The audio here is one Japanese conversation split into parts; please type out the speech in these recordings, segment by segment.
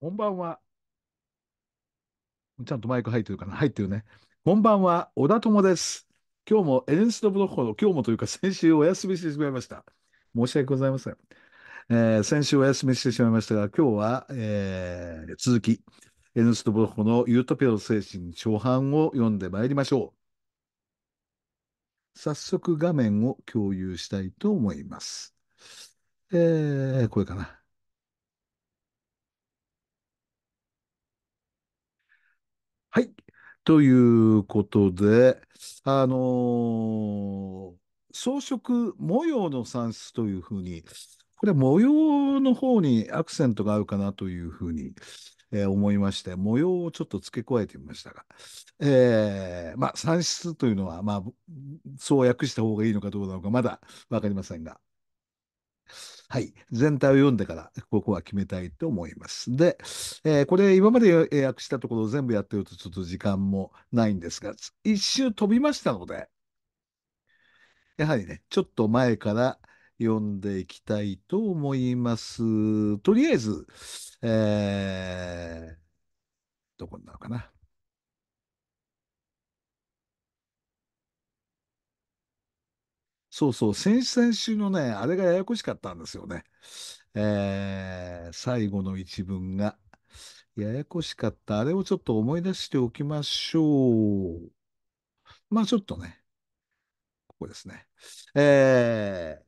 こんばんは。ちゃんとマイク入ってるかな入ってるね。こんばんは、小田友です。今日もエヌスのブロッコの今日もというか先週お休みしてしまいました。申し訳ございません。えー、先週お休みしてしまいましたが、今日は、えー、続き、エヌスト・ブロッコのユートピアの精神初版を読んでまいりましょう。早速画面を共有したいと思います。えー、これかな。はい。ということで、あのー装飾模様の算出というふうに、これ模様の方にアクセントがあるかなというふうに、えー、思いまして、模様をちょっと付け加えてみましたが、えー、まあ算出というのは、まあ、そう訳した方がいいのかどうなのか、まだ分かりませんが、はい、全体を読んでから、ここは決めたいと思います。で、えー、これ、今まで予約したところを全部やってると、ちょっと時間もないんですが、一周飛びましたので、やはりね、ちょっと前から読んでいきたいと思います。とりあえず、えー、どこになるかな。そうそう、先々 週のね、あれがややこしかったんですよね。えー、最後の一文が、ややこしかった。あれをちょっと思い出しておきましょう。まあちょっとね、ここですね。えー、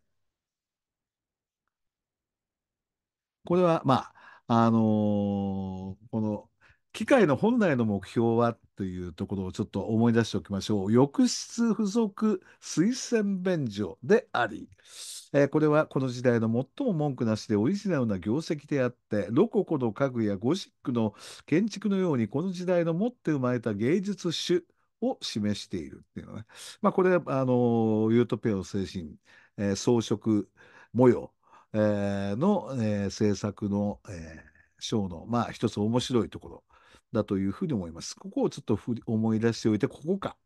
これは、まあ、あのー、この、機械の本来の目標はというところをちょっと思い出しておきましょう。浴室付属推薦便所であり、えー、これはこの時代の最も文句なしでオリジナルな業績であって、ロココの家具やゴシックの建築のように、この時代の持って生まれた芸術種を示しているっていうのね。まあ、これはあのユートペアの精神、えー、装飾模様、えー、の、え制作の、えー、ショーの、まあ、一つ面白いところ。だというふうに思います。ここをちょっと思い出しておいて、ここか。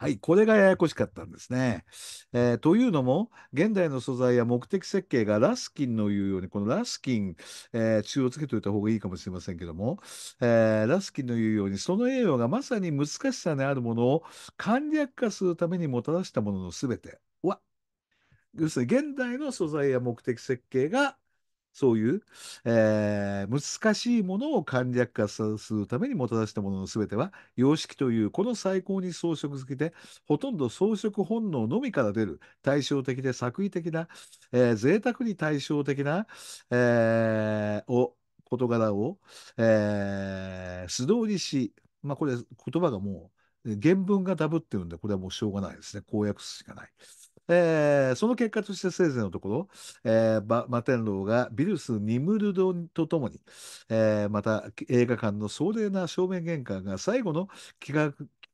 はい、これがややこしかったんですね。えー、というのも、現代の素材や目的設計がラスキンの言うように、このラスキン、えー、中をつけておいた方がいいかもしれませんけども、えー、ラスキンの言うように、その栄養がまさに難しさにあるものを簡略化するためにもたらしたもののすべては、要するに現代の素材や目的設計がそういう、えー、難しいものを簡略化するためにもたらしたものの全ては、様式というこの最高に装飾好きで、ほとんど装飾本能のみから出る対照的で作為的な、えー、贅沢に対照的な、えー、を事柄を、えー、素通りし、まあ、これ言葉がもう原文がダブってるんで、これはもうしょうがないですね。公約しかない。えー、その結果として生前のところ、えー、摩天楼がビルス・ニムルドとともに、えー、また映画館の壮麗な正面玄関が最後の幾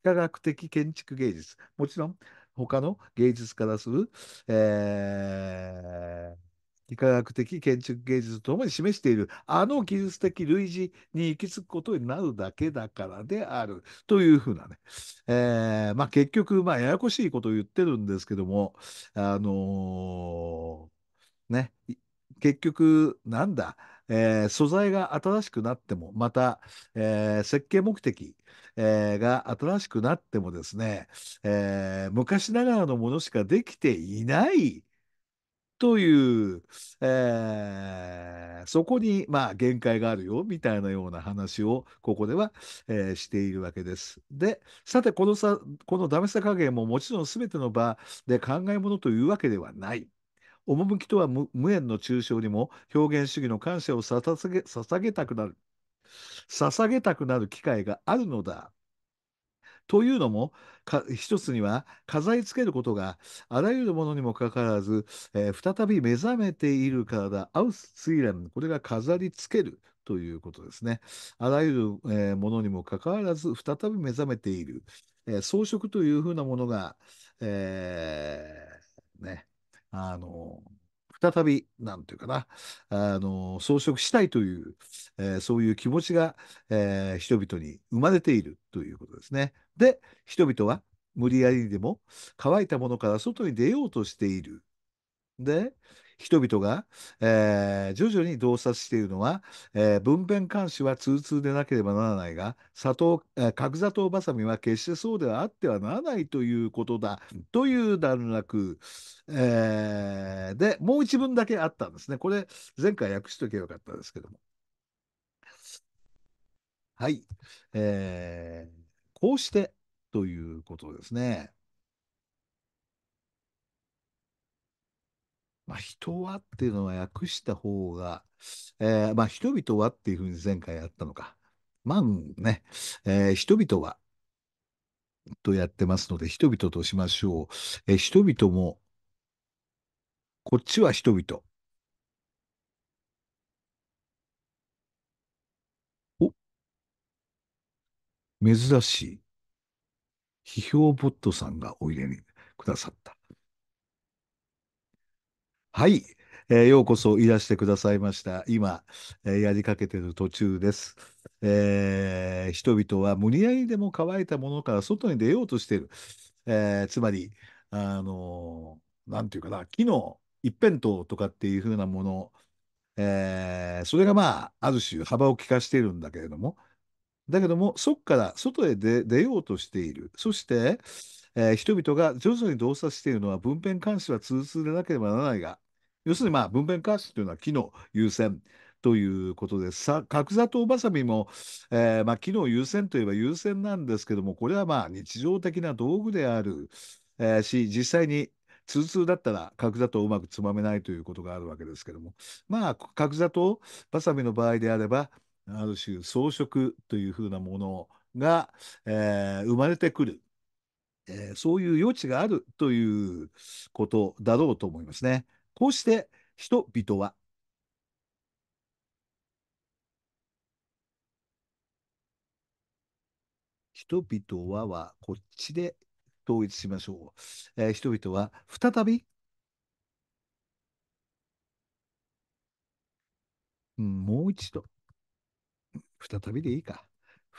何学的建築芸術もちろん他の芸術からする、えー、理科学的建築芸術とともに示しているあの技術的類似に行き着くことになるだけだからであるというふうなね、えー、まあ、結局、まあ、ややこしいことを言ってるんですけども、あのー、ね、結局、なんだ、えー、素材が新しくなっても、また、えー、設計目的、えー、が新しくなってもですね、え昔ながらのものしかできていないという、えー、そこに、まあ、限界があるよ、みたいなような話を、ここでは、えー、しているわけです。で、さて、このさ、このダメさ加減ももちろん全ての場で考え物というわけではない。趣とは無縁の抽象にも表現主義の感謝を捧げ捧げたくなる。捧げたくなる機会があるのだというのも、一つには飾りつけることがあらゆるものにもかかわらず、えー、再び目覚めているからだ、アウスツイレン、これが飾りつけるということですね。あらゆる、えー、ものにもかかわらず、再び目覚めている。えー、装飾というふうなものが、えー、ね、あの、再び、なんていうかな、あの、装飾したいという、えそういう気持ちが、え人々に生まれているということですね。で、人々は無理やりにでも乾いたものから外に出ようとしている。で、人々が、えー、徐々に洞察しているのは、えー、分娩監視は通通でなければならないが、砂糖、えー、角砂糖ばさみは決してそうではあってはならないということだ、という段落。えー、で、もう一文だけあったんですね。これ、前回訳しとけばよかったですけども。はい。えーこうしてということですね。まあ、人はっていうのは訳した方が、えー、まあ、人々はっていうふうに前回やったのか。まあね、えー、人々はとやってますので、人々としましょう。えー、人々も、こっちは人々。珍しい批評ボットさんがおいでにくださった。はい、えー、ようこそいらしてくださいました。今、えー、やりかけてる途中です。えー、人々は無理やりでも乾いたものから外に出ようとしている。えつまり、あのなんていうかな、木の一辺倒とかっていう風なもの、えー、それがまあ、ある種幅を利かしているんだけれども、だけども、そこから外へ出ようとしている。そして、えー、人々が徐々に動作しているのは、分娩監視は通通でなければならないが、要するに、まあ、分娩監視というのは機能優先ということです。さ角砂糖ばさみも、えーまあ、機能優先といえば優先なんですけども、これはまあ日常的な道具である、えー、し、実際に通通だったら角砂糖をうまくつまめないということがあるわけですけども、まあ、角砂糖ばさみの場合であれば、ある種装飾というふうなものが、えー、生まれてくる、えー、そういう余地があるということだろうと思いますね。こうして人々は人々ははこっちで統一しましょう。えー、人々は再び、うん、もう一度再びでいいか。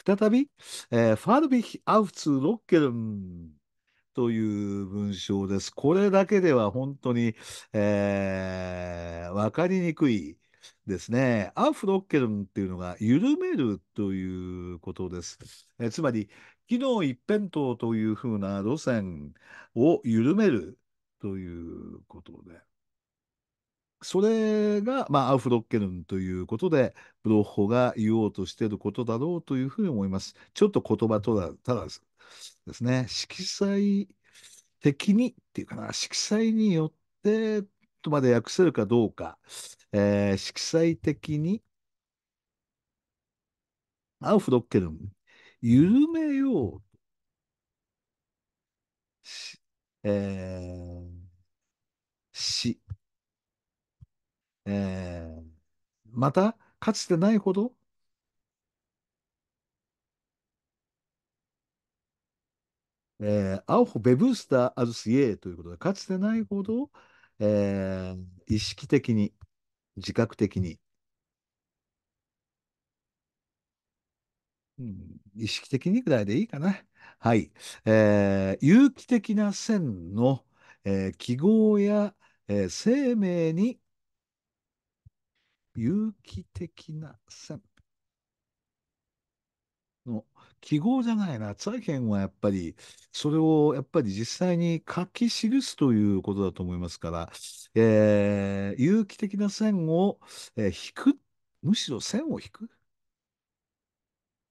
再び、えー、ファルビヒ・アウツ・ロッケルンという文章です。これだけでは本当に、えー、分かりにくいですね。アウフ・ロッケルンっていうのが緩めるということです。えー、つまり、機能一辺倒というふうな路線を緩めるということで。それが、まあ、アウフロッケルンということで、ブロッホが言おうとしていることだろうというふうに思います。ちょっと言葉とら、ただですね、色彩的にっていうかな、色彩によって、とまで訳せるかどうか、えー、色彩的に、アウフロッケルン、緩めようえー、し、えーまた、かつてないほど、えー、アオホ・ベブースター・アズスイエーということで、かつてないほど、えー、意識的に、自覚的に、うん、意識的にぐらいでいいかな。はい。えー、有機的な線の、えー、記号や、えー、生命に有機的な線の記号じゃないな。ツアはやっぱり、それをやっぱり実際に書き記すということだと思いますから、えー、有機的な線を、えー、引く。むしろ線を引く。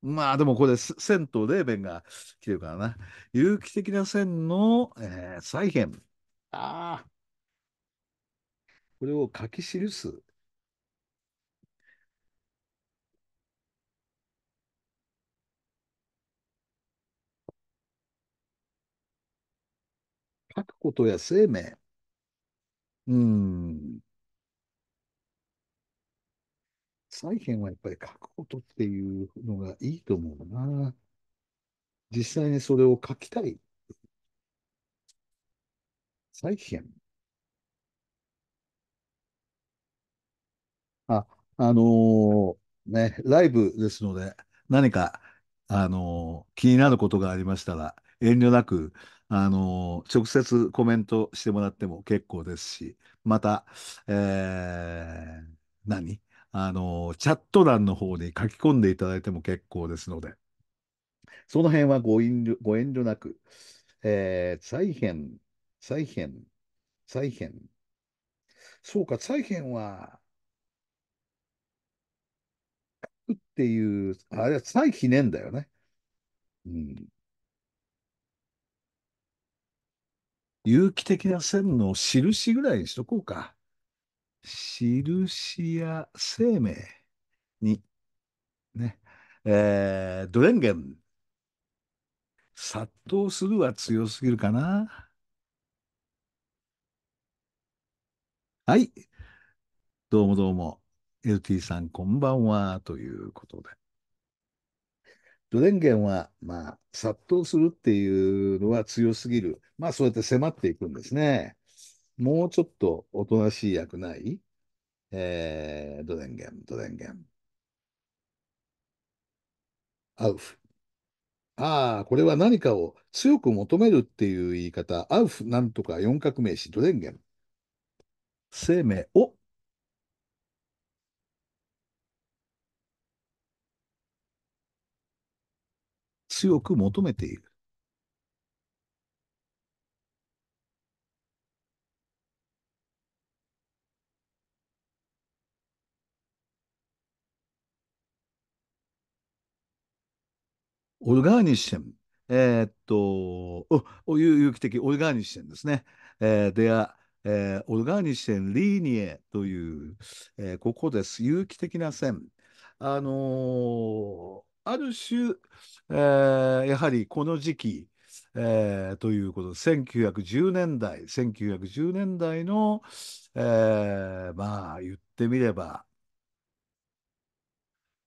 まあでもこれ、線とレ弁が来てるからな。有機的な線の、えー、再編。ああ。これを書き記す。書くことや生命。うん。再編はやっぱり書くことっていうのがいいと思うな。実際にそれを書きたい。再編。あ、あのー、ね、ライブですので、何か、あのー、気になることがありましたら、遠慮なく、あの直接コメントしてもらっても結構ですし、また、えー、何あのチャット欄の方に書き込んでいただいても結構ですので、その辺はご遠慮ご遠慮なく、えー、再編、再編、再編。そうか、再編は、っていう、あれは再ひねんだよね。うん。有機的な線の印ぐらいにしとこうか。印や生命に、ね、えー、ドレンゲン。殺到するは強すぎるかな。はい。どうもどうも。LT さん、こんばんは。ということで。ドレンゲンは、まあ、殺到するっていうのは強すぎる。まあ、そうやって迫っていくんですね。もうちょっとおとなしい役ない、えー、ドレンゲン、ドレンゲン。アウフ。ああ、これは何かを強く求めるっていう言い方。アウフ、なんとか四角名詞、ドレンゲン。生命を強く求めている。オルガーニシェン。えー、っと、お、有機的オルガーニシェンですね。えー、では、えー、オルガーニシェン・リーニエという、えー、ここです。有機的な線。あのある種、えー、やはりこの時期、えー、ということ1910年代1910年代の、えー、まあ言ってみれば、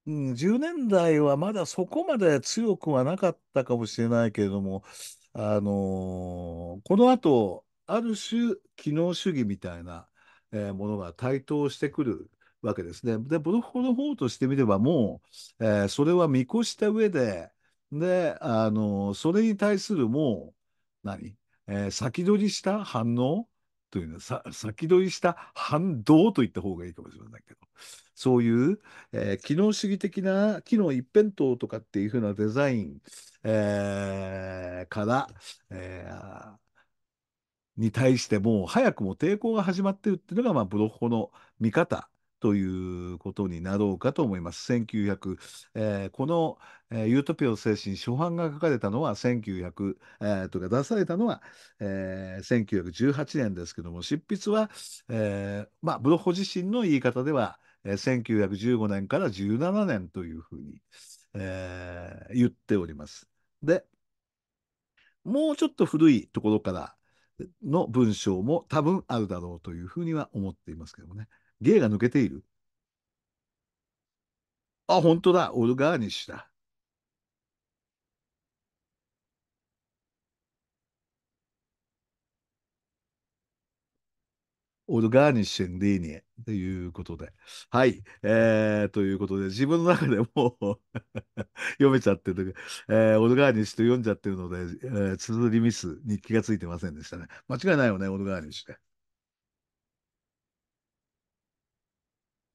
うん、10年代はまだそこまで強くはなかったかもしれないけれども、あのー、この後ある種機能主義みたいな、えー、ものが台頭してくるわけですね。で、ブロッコの方としてみれば、もう、えー、それは見越した上で、で、あの、それに対するもう、何、えー、先取りした反応というのさ、先取りした反動と言った方がいいかもしれないけど、そういう、えー、機能主義的な、機能一辺倒とかっていうふうなデザイン、えー、から、えー、に対しても早くも抵抗が始まってるっていうのが、まあ、ブロッコの見方ということになろうかと思います。1900、えー、この、えー、ユートピアの精神初版が書かれたのは1900、えー、とか出されたのは、えー、1918年ですけども、執筆は、えー、まあ、ブロッホ自身の言い方では、えー、1915年から17年というふうに、えー、言っております。で、もうちょっと古いところからの文章も多分あるだろうというふうには思っていますけどもね。芸が抜けている。あ、本当だ。オルガーニッシュだ。オルガーニッシュンデーニエということで。はい。えー、ということで、自分の中でも 読めちゃってる、えー、オルガーニッシュと読んじゃってるので、えー、綴りミスに気がついてませんでしたね。間違いないよね、オルガーニッシュで。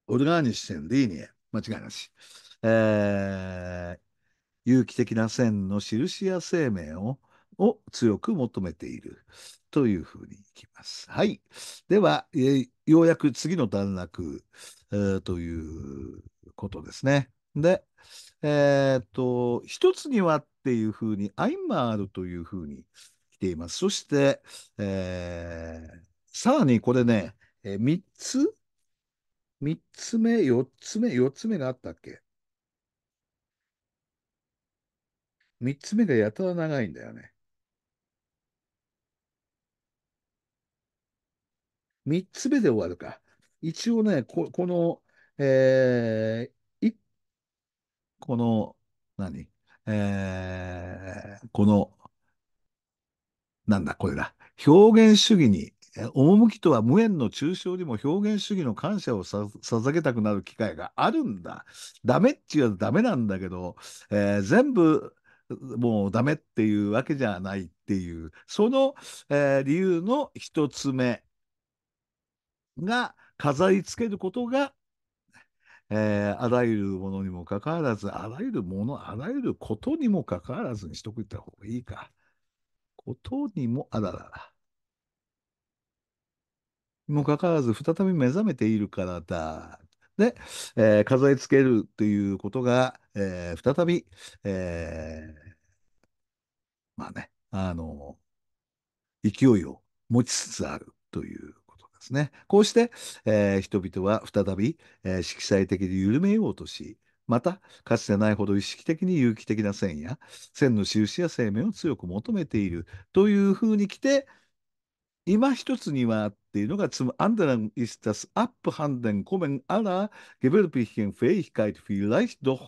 オルガーニ i s c h sind 間違いなし。えー、有機的な線の印や生命をを強く求めているというふうにいきます。はい。では、えー、ようやく次の段落、えー、ということですね。で、えー、っと、一つにはっていうふうに、アイマールというふうに来ています。そして、えー、さらにこれね、えー、3つ三つ目、四つ目、四つ目があったっけ三つ目がやたら長いんだよね。三つ目で終わるか。一応ね、ここの、えー、いこの、何えー、この、なんだ、これだ。表現主義に趣とは無縁の抽象にも表現主義の感謝を捧げたくなる機会があるんだ。ダメって言うはダメなんだけど、えー、全部もうダメっていうわけじゃないっていう、その、えー、理由の一つ目が飾りつけることが、えー、あらゆるものにもかかわらず、あらゆるもの、あらゆることにもかかわらずにしとくった方がいいか。ことにも、あららら。もかかわらず再び目覚めているからだ。で、えー、数えつけるということが、えー、再び、えー、まあね、あの、勢いを持ちつつあるということですね。こうして、えー、人々は再び、えー、色彩的に緩めようとし、また、かつてないほど意識的に有機的な線や、線の印や生命を強く求めているというふうにきて、今一つにはっていうのが、つむ、アンダラン、イスタス、アップ、ハンデン、コメン、アラ、ゲベルピヒン、フェイヒカイト、フィーライト、ドッ、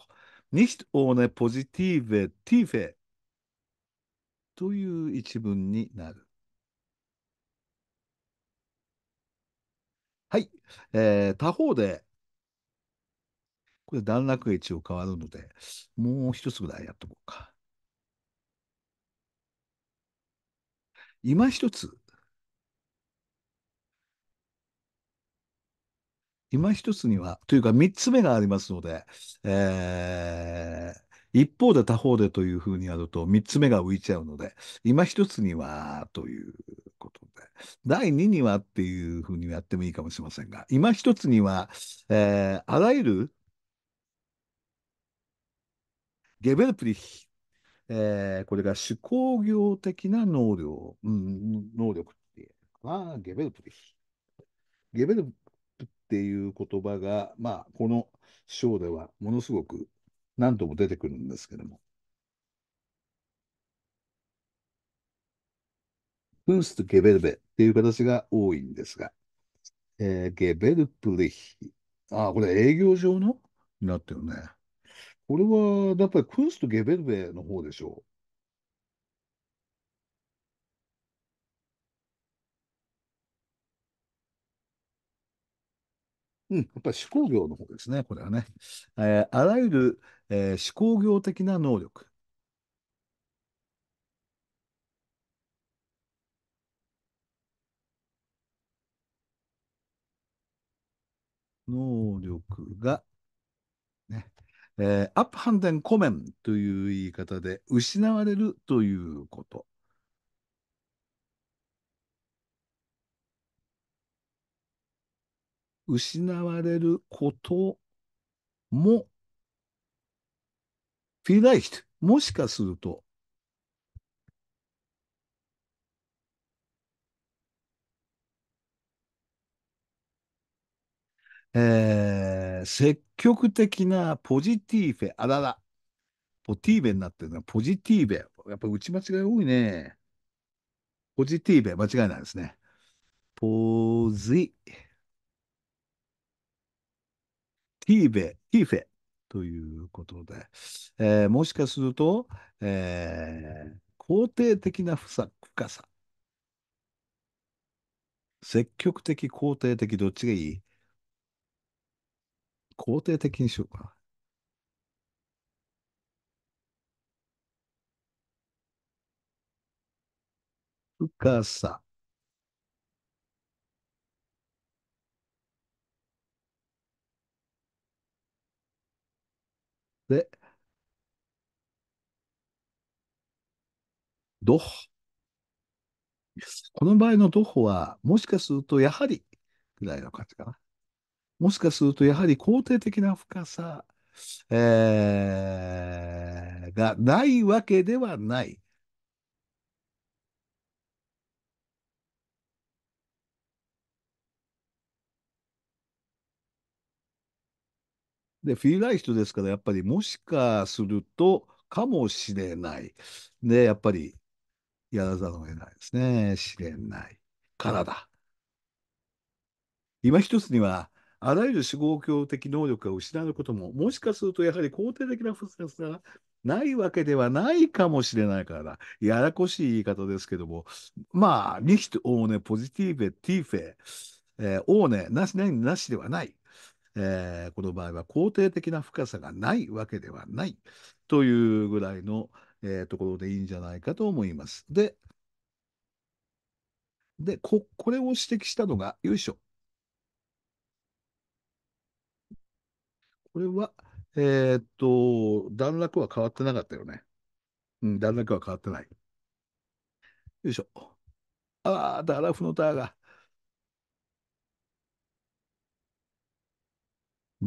ニヒト、オネ、ポジティーヴェ、ティーヴェ。という一文になる。はい。えー、他方で、これ、段落位置を変わるので、もう一つぐらいやっとこうか。今一つ。今一つには、というか三つ目がありますので、えー、一方で他方でというふうにやると三つ目が浮いちゃうので、今一つにはということで、第二にはっていうふうにやってもいいかもしれませんが、今一つには、えー、あらゆるゲベルプリヒ、えー、これが手工業的な能力、うん、能力っていうはゲベルプリヒ。ゲベルっていう言葉が、まあ、この章ではものすごく何度も出てくるんですけども。クンスとゲベルベっていう形が多いんですが、えー、ゲベルプリヒ。あ、これ営業上のになってるね。これは、やっぱりクンスとゲベルベの方でしょう。うん、やっぱり思考業の方ですね、これはね。えー、あらゆる、えー、思考業的な能力。能力が、ねえー、アップハンデンコメンという言い方で失われるということ。失われることも、フィラ l l もしかすると、えー、積極的なポジティーフェ、あらら、ポティーベになってるな、ポジティーベ。やっぱ打ち間違い多いね。ポジティーベ、間違いないですね。ポーズイ。ティーベ、ティーフェということで、えー、もしかすると、えー、肯定的な深さ。積極的、肯定的、どっちがいい肯定的にしようかな。深さ。で、ドホ。この場合のドホは、もしかするとやはり、ぐらいの感じかな。もしかするとやはり肯定的な深さ、えー、がないわけではない。で、フィーライトですから、やっぱりもしかすると、かもしれない。で、やっぱり、やらざるを得ないですね。知れないからだ。今一つには、あらゆる思考教的能力が失われることも、もしかするとやはり肯定的な不正がないわけではないかもしれないからだ。ややこしい言い方ですけども、まあ、ニヒト、オーネ、ポジティーベ、ティーフェ、えー、オーネ、なし、なしではない。えー、この場合は肯定的な深さがないわけではないというぐらいの、えー、ところでいいんじゃないかと思います。で、でここれを指摘したのが、よいしょ。これは、えー、っと、段落は変わってなかったよね。うん、段落は変わってない。よいしょ。ああ、かラフのターが。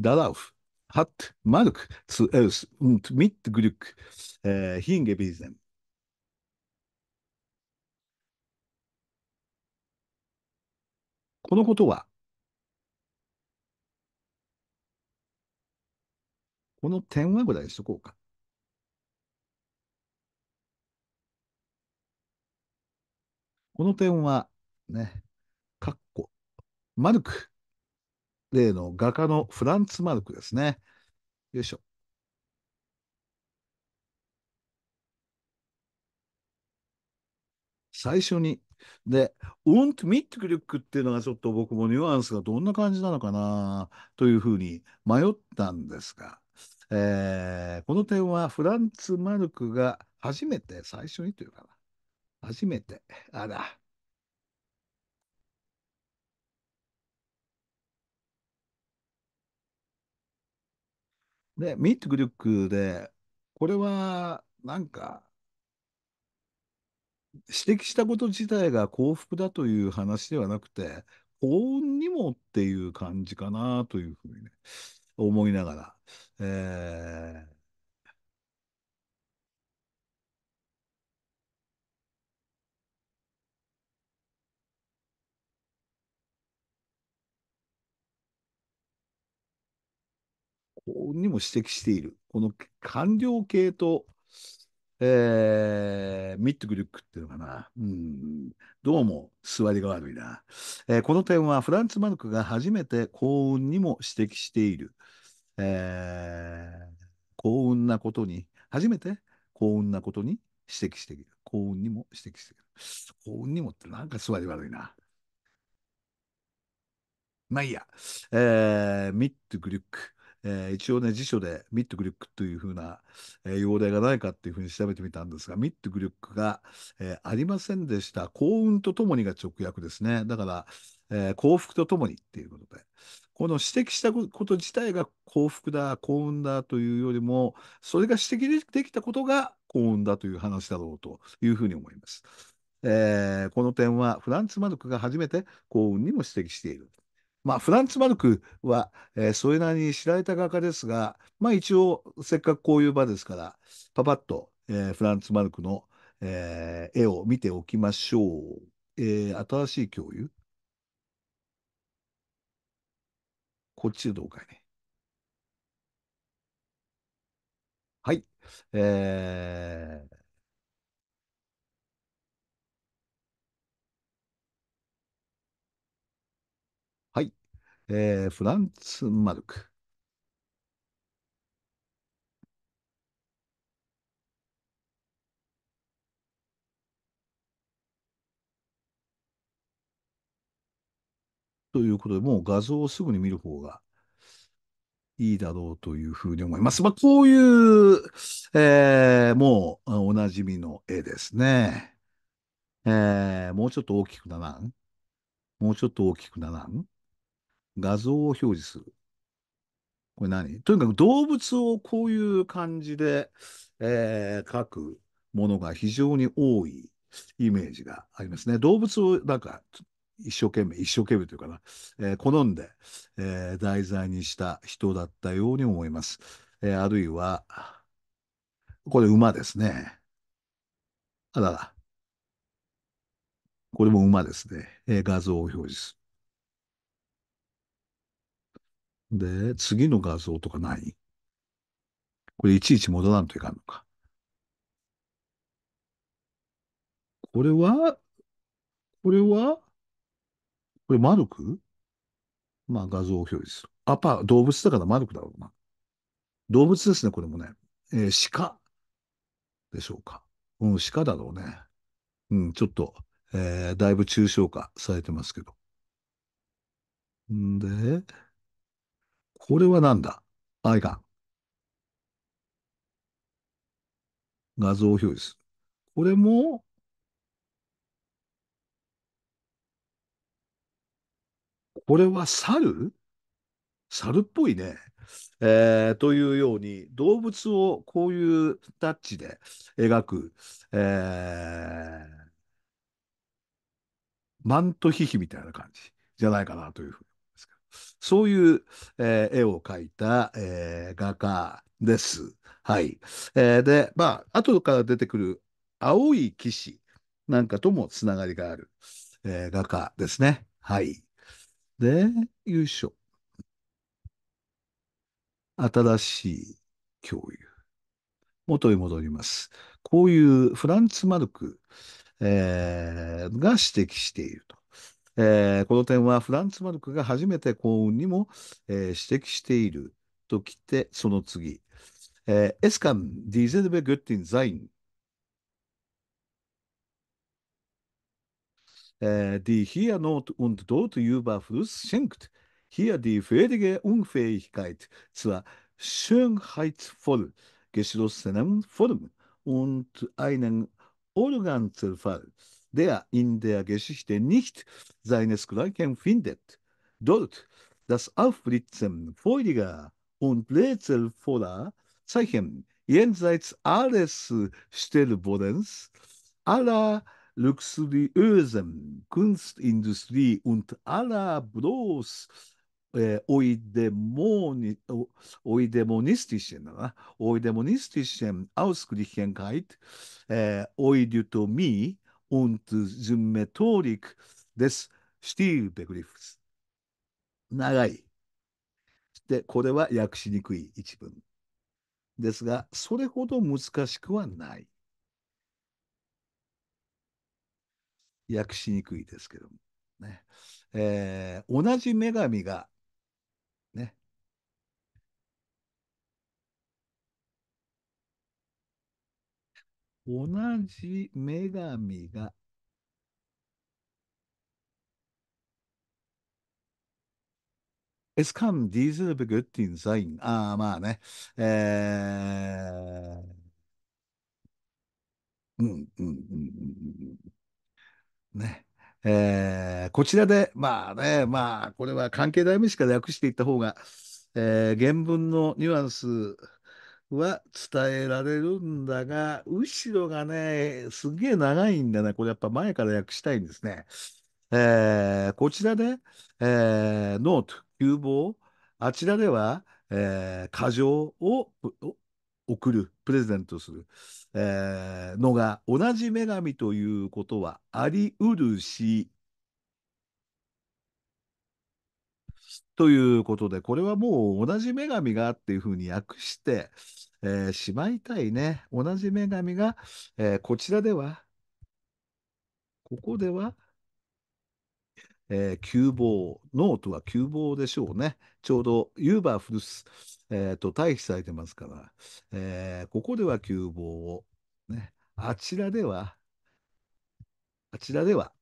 darauf hat Mark zuerst und mit Glück äh, hingewiesen. このことは、この点はぐらいにしとこうか。この点は、ね、かっこ、マルク例の画家のフランツ・マルクですね。よいしょ。最初に。で、u ント・ミッ t ク l ックっていうのがちょっと僕もニュアンスがどんな感じなのかなというふうに迷ったんですが、えー、この点はフランツ・マルクが初めて、最初にというかな、初めて、あら、で、ミッドグリュックで、これは、なんか、指摘したこと自体が幸福だという話ではなくて、幸運にもっていう感じかなというふうにね、思いながら、えーにも指摘している、この官僚系と、えー、ミッドグュックっていうのかな、うん、どうも座りが悪いな、えー、この点はフランツ・マルクが初めて幸運にも指摘している。えー、幸運なことに、初めて幸運なことに指摘している。幸運にも指摘している。幸運にもってなんか座り悪いな。まあいいや、えー、ミッドグュック。えー、一応ね、辞書でミッドグリュックというふうな、えー、用例がないかっていうふうに調べてみたんですが、ミッドグリュックが、えー、ありませんでした。幸運とともにが直訳ですね。だから、えー、幸福とともにっていうことで。この指摘したこと自体が幸福だ、幸運だというよりも、それが指摘できたことが幸運だという話だろうというふうに思います。えー、この点はフランツ・マルクが初めて幸運にも指摘している。まあ、フランツ・マルクは、えー、それなりに知られた画家ですが、まあ、一応、せっかくこういう場ですから、パパッと、えー、フランツ・マルクの、えー、絵を見ておきましょう。えー、新しい共有こっちでどうかいね。はい。えー、えー、フランツ・マルク。ということで、もう画像をすぐに見る方がいいだろうというふうに思います。まあ、こういう、えー、もうおなじみの絵ですね。えー、もうちょっと大きくならんもうちょっと大きくならん画像を表示する。これ何とにかく動物をこういう感じで、えー、書くものが非常に多いイメージがありますね。動物をなんか一生懸命、一生懸命というかな、えー、好んで、えー、題材にした人だったように思います。えー、あるいは、これ馬ですね。あらら。これも馬ですね。え画像を表示する。で、次の画像とかないこれいちいち戻らんといかんのか。これは、これは、これマルクまあ画像を表示する。アパ、動物だからマルクだろうな。動物ですね、これもね。えー、鹿でしょうか。うん、鹿だろうね。うん、ちょっと、えー、だいぶ抽象化されてますけど。んで、これはなんだあ、いかん。画像表示する。これも、これは猿猿っぽいね。えー、というように動物をこういうタッチで描く、えー、マントヒヒみたいな感じじゃないかなというふうにそういう、えー、絵を描いた、えー、画家です。はい。えー、で、まあ、後から出てくる青い騎士なんかともつながりがある、えー、画家ですね。はい。で、よいしょ。新しい共有。元に戻ります。こういうフランツ・マルク、えー、が指摘していると。えー、この点はフランツ・マルクが初めて幸運にも、えー、指摘しているときて、その次。えー、es kann dieselbe Göttin sein, äh, die hier Not und Tod Überfluss schenkt, hier die völlige Unfähigkeit zur schönheitsvoll geschlossenen Form und einen Organzerfall. der in der Geschichte nicht seinesgleichen findet. Dort das Aufblitzen feuriger und rätselvoller Zeichen jenseits alles Stellbohrens, aller luxuriösen Kunstindustrie und aller bloß äh, eudämoni eudämonistischen, eudämonistischen Ausgleichheit, äh, Eudeutomie und Symmetrik des Stilbegriffs。長い。で、これは訳しにくい一文。ですが、それほど難しくはない。訳しにくいですけども。ねえー、同じ女神が同じ女神が Es kann diese Begöttin sein. ああ、まあね。えー、うん、うん。ね。えー、こちらで、まあね、まあ、これは関係代名詞から訳していった方が、えー、原文のニュアンス、は伝えられるんだが、後ろがね、すげえ長いんだね。これやっぱ前から訳したいんですね。えー、こちらで、えー、ノート、急防、あちらでは、えー、過剰を送る、プレゼントする、えー、のが同じ女神ということはありうるし、ということで、これはもう同じ女神がっていうふうに訳して、えー、しまいたいね。同じ女神が、えー、こちらでは、ここでは、えー、旧ノートは旧房でしょうね。ちょうどユーバールス、えーと、退避されてますから、えー、ここでは旧房を、ね、あちらでは、あちらでは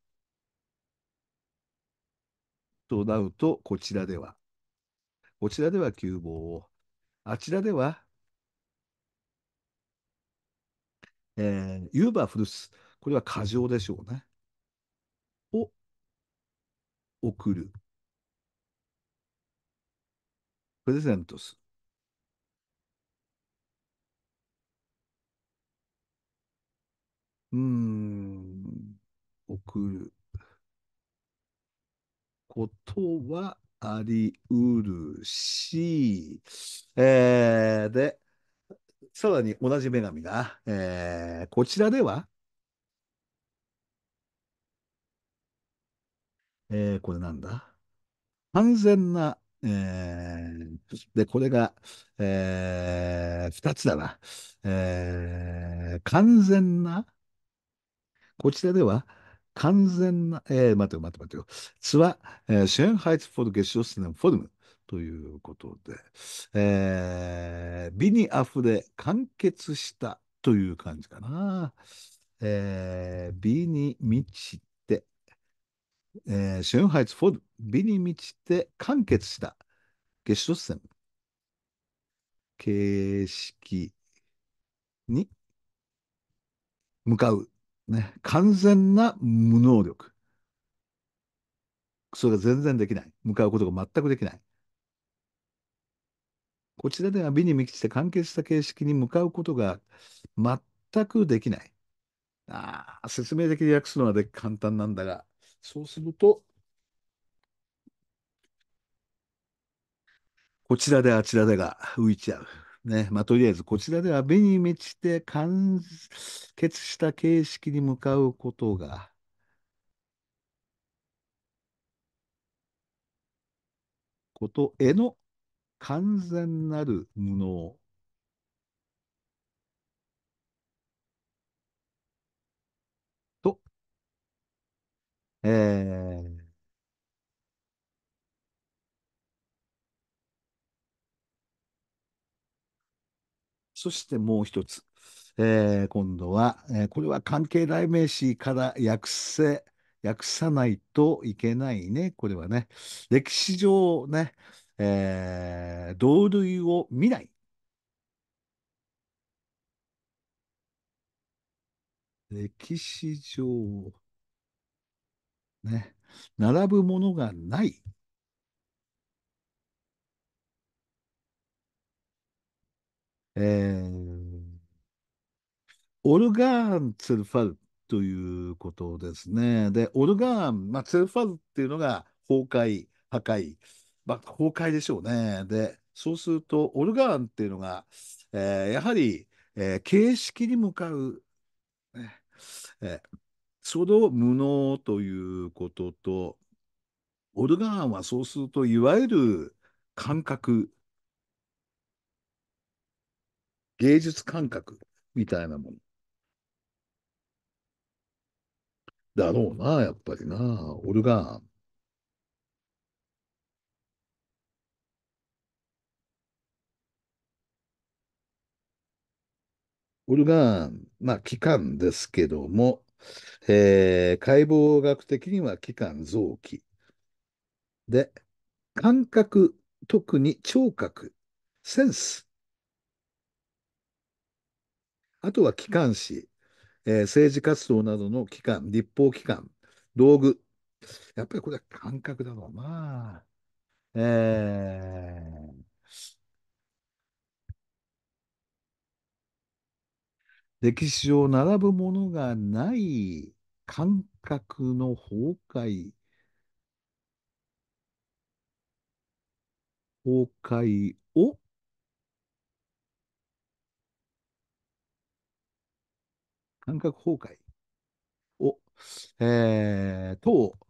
となうと、こちらでは。こちらでは急防を。あちらでは、えー、ユーバーフルス。これは過剰でしょうね。を、送る。プレゼントす。うーん、送る。ことはありうるし、えー、で、さらに同じ女神が、えー、こちらでは、えー、これなんだ完全な、えー、で、これが、えー、2つだな、えー、完全な、こちらでは完全な、えー、待てよ、待てよ、待てよ。ツア、えー、シェンハイツ・フォル・ゲッシュスネン・フォルムということで、えー、美にあふれ完結したという感じかな。えー、美に満ちて、えー、シェンハイツ・フォルム、美に満ちて完結した。ゲッシュスネン。形式に向かうね、完全な無能力。それが全然できない。向かうことが全くできない。こちらでは美に満ちて完結した形式に向かうことが全くできない。ああ、説明的に訳すのはで簡単なんだが、そうすると、こちらであちらでが浮いちゃう。ね、まあ、とりあえずこちらでは目に満ちて完結した形式に向かうことが、ことへの完全なる無能。と、えー、そしてもう一つ、えー、今度は、えー、これは関係代名詞から訳せ、訳さないといけないね、これはね。歴史上ね、えー、同類を見ない。歴史上、ね、並ぶものがない。えーオルガーン・ツェルファルということですね。で、オルガーン、まあ、ツェルファルっていうのが崩壊、破壊、まあ、崩壊でしょうね。で、そうすると、オルガーンっていうのが、えー、やはり、えー、形式に向かう、えー、その無能ということと、オルガーンはそうすると、いわゆる感覚、芸術感覚みたいなもの。だろうな、やっぱりな、オルガン。オルガン、まあ、器官ですけども、えー、解剖学的には器官臓器。で、感覚、特に聴覚、センスあとは機関紙、えー、政治活動などの機関、立法機関、道具。やっぱりこれは感覚だろうな。えー、歴史上並ぶものがない感覚の崩壊。崩壊を感覚崩壊を、えー、とう、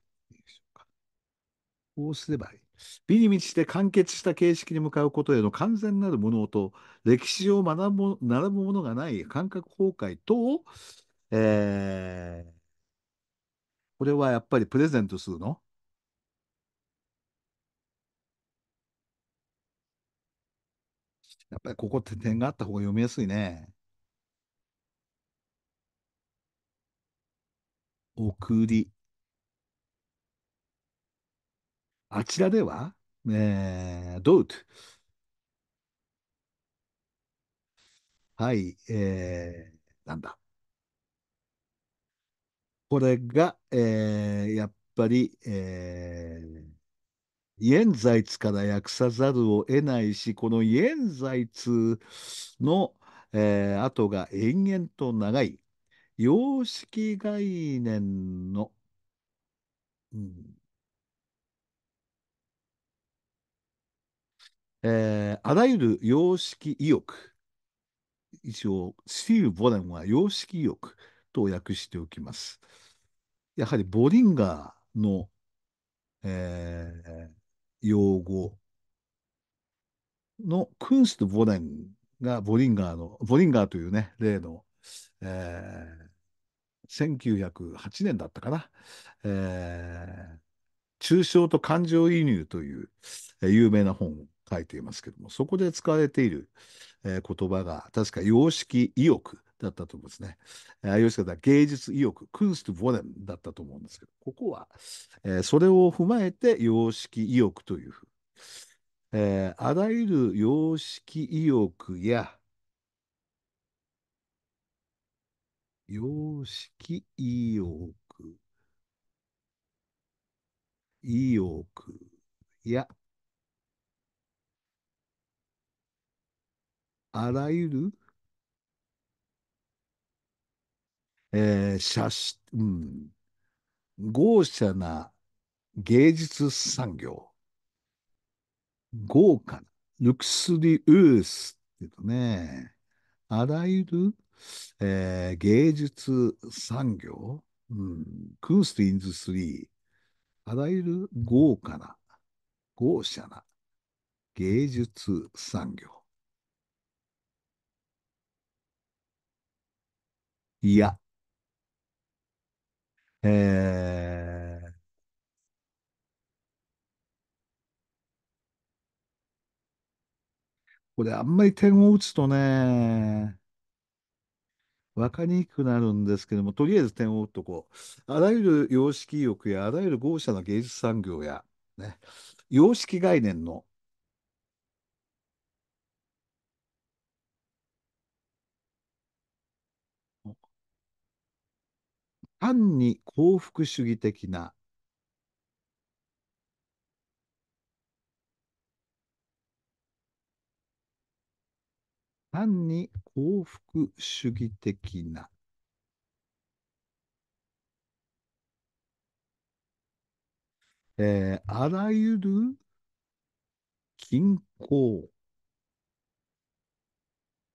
こうすればいい。美に満ちて完結した形式に向かうことへの完全なる物音、歴史を学ぶ並ぶものがない感覚崩壊と、えー、これはやっぱりプレゼントするのやっぱりここって点があった方が読みやすいね。送り。あちらでは、えー、どうはい、えー、なんだ。これが、えー、やっぱり、えー、現在地から訳さざるを得ないし、この現在地の、えー、後が延々と長い。様式概念の、うん、えー、あらゆる様式意欲、一応、シール・ボレンは様式意欲と訳しておきます。やはりボリンガーの、えー、用語のクンスト・ボレンがボリンガーの、ボリンガーというね、例のえー、1908年だったかな、えー、抽象と感情移入という、えー、有名な本を書いていますけども、そこで使われている、えー、言葉が、確か様式意欲だったと思うんですね。えー、様式だ芸術意欲、クンスト・ボネンだったと思うんですけど、ここは、えー、それを踏まえて様式意欲というふう、えー、あらゆる様式意欲や、様式意欲、意欲や、あらゆる、えー、写し、うん、豪奢な芸術産業、豪華な、ルクスリウースって言うとね、あらゆるえー、芸術産業、うん、クンストインズスリー、あらゆる豪華な、豪奢な芸術産業。いや、えー、これあんまり点を打つとね、分かりにくくなるんですけども、とりあえず点を打っとこう。あらゆる様式意欲や、あらゆる豪奢な芸術産業や、ね、様式概念の単に幸福主義的な単に幸福主義的なえー、あらゆる均衡。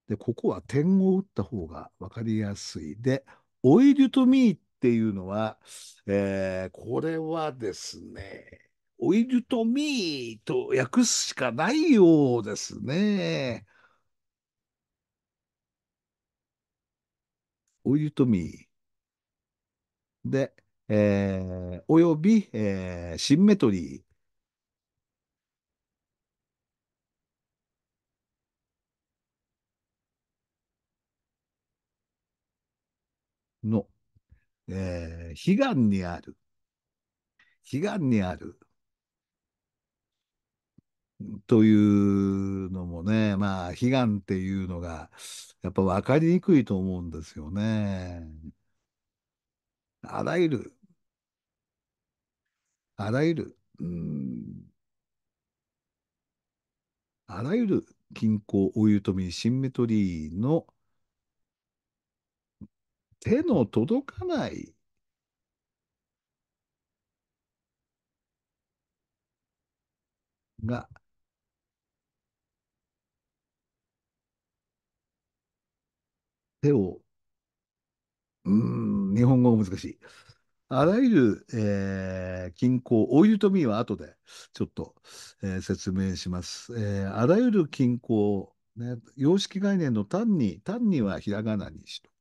で、ここは点を打った方が分かりやすい。で、オイルとミーっていうのは、えー、これはですね、オイルとミーと訳すしかないようですね。Will to me. で、えー、および、えー、シンメトリー。の、えー、悲願にある、悲願にあるというのもね、まあ、悲願っていうのが、やっぱ分かりにくいと思うんですよね。あらゆる、あらゆる、うん、あらゆる均衡、お湯とみ、シンメトリーの手の届かないが、手を、うん、日本語が難しい。あらゆる、えー、均衡、オイルとミーは後でちょっと、えー、説明します。えー、あらゆる均衡、ね、様式概念の単に、単にはひらがなにしと。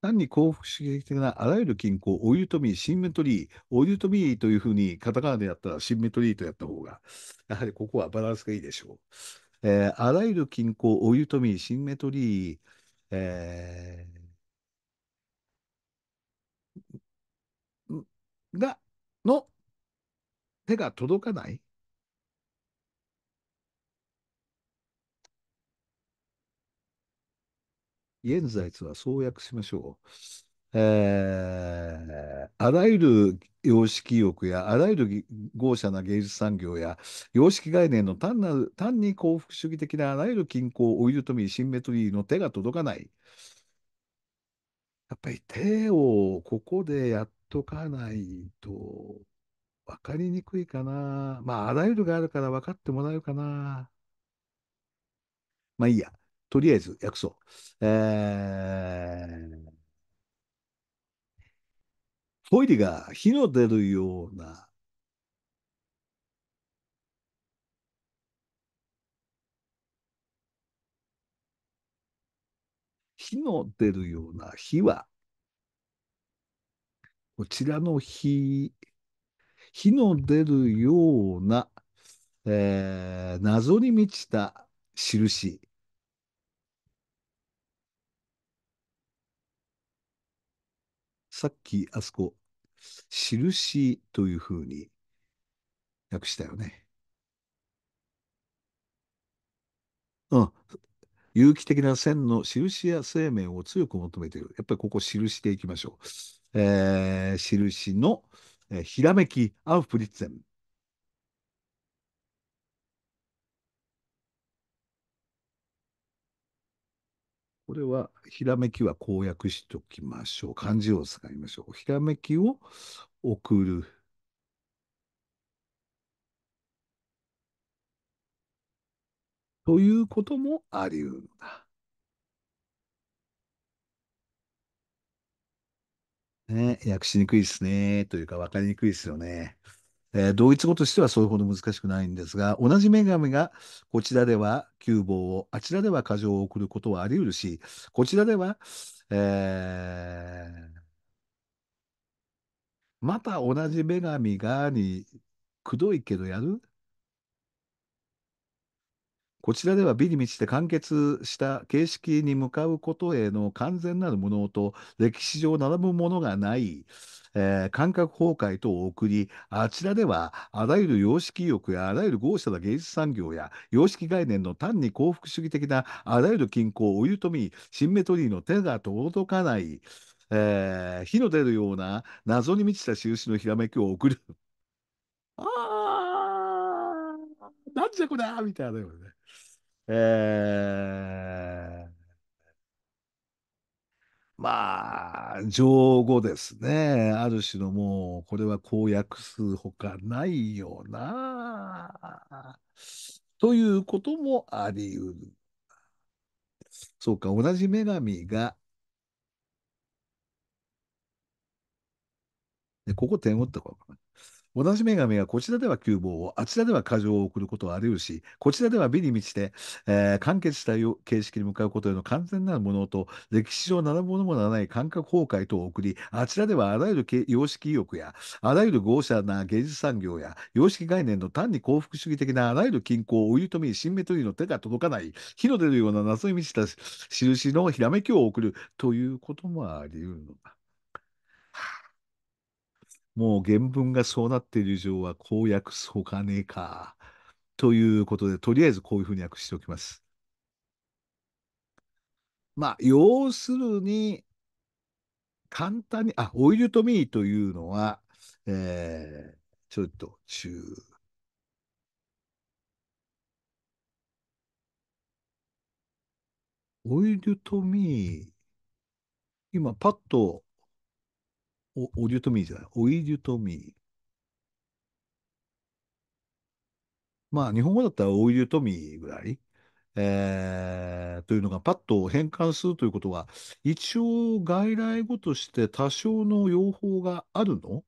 単に幸福刺激的なあらゆる均衡、オイルトミー、シンメトリー、オイルトミーというふうにカタカナでやったらシンメトリーとやった方が、やはりここはバランスがいいでしょう。えー、あらゆる均衡、オイルトミー、シンメトリー、えー、が、の手が届かない現在とは創訳しましょう。えー、あらゆる様式意欲やあらゆる豪奢な芸術産業や様式概念の単なる単に幸福主義的なあらゆる均衡オイルトミーシンメトリーの手が届かないやっぱり手をここでやっとかないと分かりにくいかなまああらゆるがあるから分かってもらえるかなまあいいやとりあえず訳そう。えー、ホイリが火の出るような火の出るような火は、こちらの火、火の出るような、えー、謎に満ちた印。さっきあそこ、印というふうに訳したよね。うん。有機的な線の印や生命を強く求めている。やっぱりここ印でいきましょう。えー、印の、えー、ひらめき、アウフリッツェン。これは、ひらめきは公約しておきましょう。漢字を使いましょう。ひらめきを送る。ということもあり得るんだ。ね、訳しにくいですね。というか、わかりにくいですよね。えー、同一語としてはそれほど難しくないんですが、同じ女神がこちらでは旧乏を、あちらでは過剰を送ることはあり得るし、こちらでは、えー、また同じ女神がに、くどいけどやるこちらでは美に満ちて完結した形式に向かうことへの完全なる無能と歴史上並ぶものがない、えー、感覚崩壊等を送り、あちらではあらゆる様式意欲やあらゆる豪奢な芸術産業や様式概念の単に幸福主義的なあらゆる均衡をお湯とみ、シンメトリーの手が届かない、えー、火の出るような謎に満ちた印のひらめきを送る。ああ、なんじゃこりゃみたいなよね。えーまあ、情後ですね。ある種のもう、これは公約数ほかないよな。ということもあり得る。そうか、同じ女神が、ここ点をってこうかな。同じ女神がこちらでは窮乏を、あちらでは過剰を送ることはあり得るし、こちらでは美に満ちて、えー、完結した形式に向かうことへの完全なるものと、歴史上並ぶものもならない感覚崩壊等を送り、あちらではあらゆる様式意欲や、あらゆる豪奢な芸術産業や、様式概念の単に幸福主義的なあらゆる均衡を追い止め、シンメトリーの手が届かない、火の出るような謎に満ちた印のひらめきを送るということもあり得るのだ。もう原文がそうなっている以上は、こう訳すほかねえか。ということで、とりあえずこういうふうに訳しておきます。まあ、要するに、簡単に、あ、オイルとミーというのは、えー、ちょっと中、オイルとミー、今パッとオデュトミーじゃない、オイデュトミー。まあ、日本語だったらオイデュトミーぐらい、えー、というのがパッと変換するということは、一応外来語として多少の用法があるの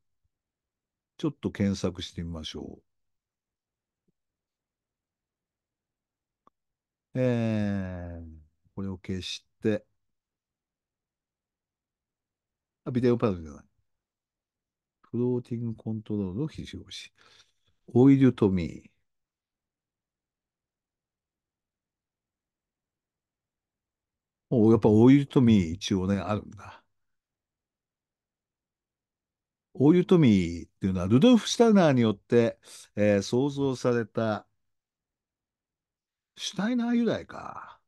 ちょっと検索してみましょう。えー、これを消して、あ、ビデオパドじゃない。フローティングコントロールの非常時。オイルトミー。おやっぱオイルトミー一応ね、あるんだ。オイルトミーっていうのは、ルドルフ・シュタイナーによって、えー、創造された、シュタイナー由来か。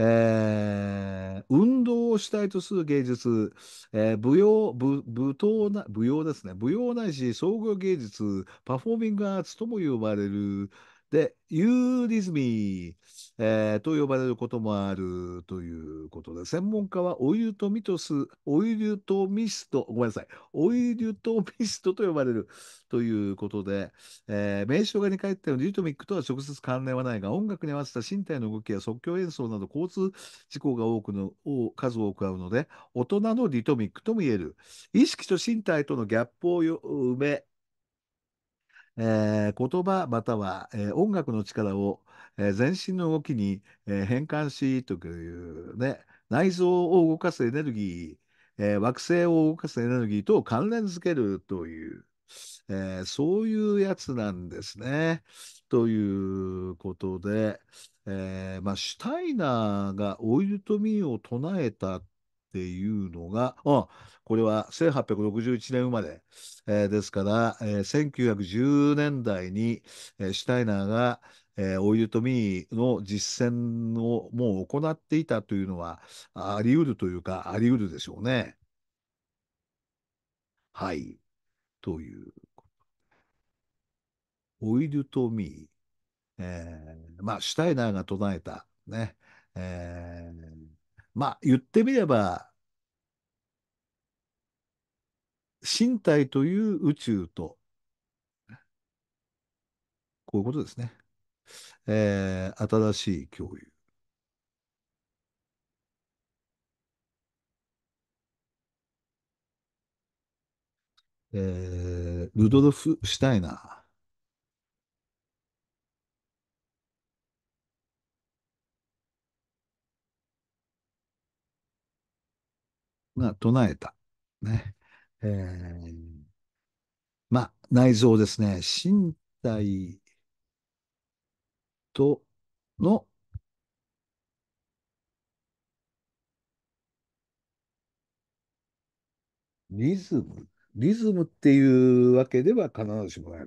えー、運動を主体とする芸術、えー、舞踊、舞舞踏な、舞踊ですね。舞踊ないし、総合芸術、パフォーミングアーツとも呼ばれる。で、ユーリズミー、えー、と呼ばれることもあるということで、専門家はオイルトミトス、オイルトミスト、ごめんなさい、オイルトミストと呼ばれるということで、えー、名称が2回ったように、リトミックとは直接関連はないが、音楽に合わせた身体の動きや即興演奏など交通事故が多くの数多くあるので、大人のリトミックとも言える。意識と身体とのギャップを埋め、えー、言葉または、えー、音楽の力をえー、全身の動きに、えー、変換しというね、内臓を動かすエネルギー、えー、惑星を動かすエネルギーと関連づけるという、えー、そういうやつなんですね。ということで、えーまあ、シュタイナーがオイルトミーを唱えたっていうのが、あこれは1861年生まれ、えー、ですから、えー、1910年代に、えー、シュタイナーが、えー、オイルとミーの実践をもう行っていたというのはあり得るというか、あり得るでしょうね。はい。という。オイルとミー。えー、まあ、シュタイナーが唱えた、ね。えー、まあ、言ってみれば、身体という宇宙と、こういうことですね。えー、新しい共有。えー、ルドルフ・シュタイナー。が唱えた。ね。えー、まあ、内臓ですね。身体、のリズム。リズムっていうわけでは必ずしもない。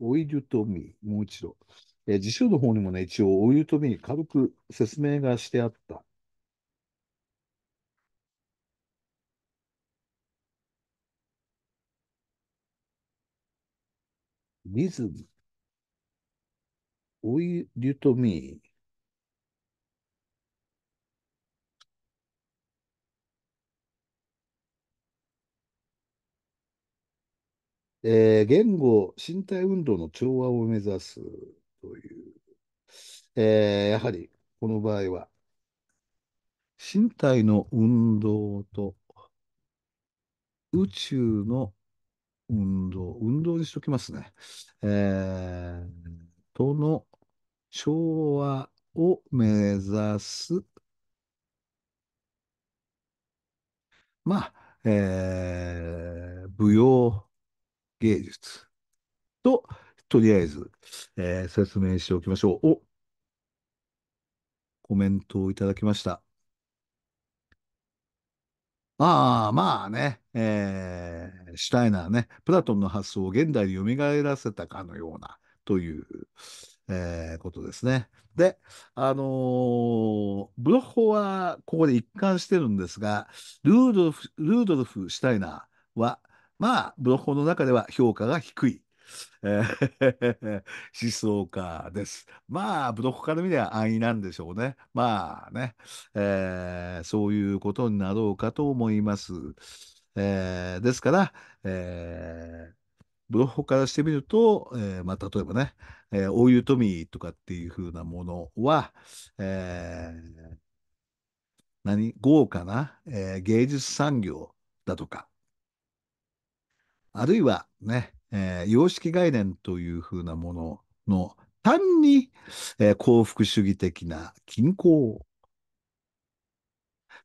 オイルとミー、もう一度。え辞書の方にもね、一応、オイルとミー、軽く説明がしてあった。リズム。オイリュトミー。えー、言語、身体運動の調和を目指すという、えー、やはりこの場合は、身体の運動と宇宙の運動、運動にしときますね。えー、との昭和を目指す。まあ、えー、舞踊芸術と、とりあえず、えー、説明しておきましょう。おコメントをいただきました。ああ、まあね、えー、シュタイナーね、プラトンの発想を現代に蘇らせたかのような、という、えー、ことですね。で、あのー、ブロッホはここで一貫してるんですが、ルードルフ・ルードルフシュタイナーは、まあ、ブロッホの中では評価が低いえー、思想家です。まあ、どこから見れば安易なんでしょうね。まあね、えー、そういうことになろうかと思います。えー、ですから、えーブロッホからしてみると、えー、まあ、例えばね、えー、大湯富とかっていう風なものは、えー、何豪華な、えー、芸術産業だとか、あるいはね、えー、様式概念というふうなものの単に、えー、幸福主義的な均衡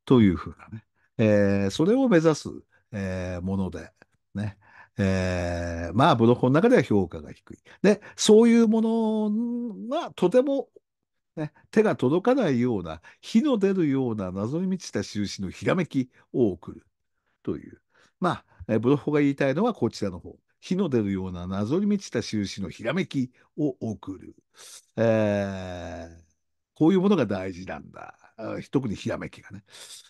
というふうなね、えー、それを目指す、えー、もので、ね、えー、まあ、ブロックの中では評価が低い。で、そういうものがとても、ね、手が届かないような、火の出るような謎に満ちた印のひらめきを送るという。まあ、ブロッホが言いたいのはこちらの方。火の出るような謎に満ちた印のひらめきを送る。えー、こういうものが大事なんだ。特にひらめきがね。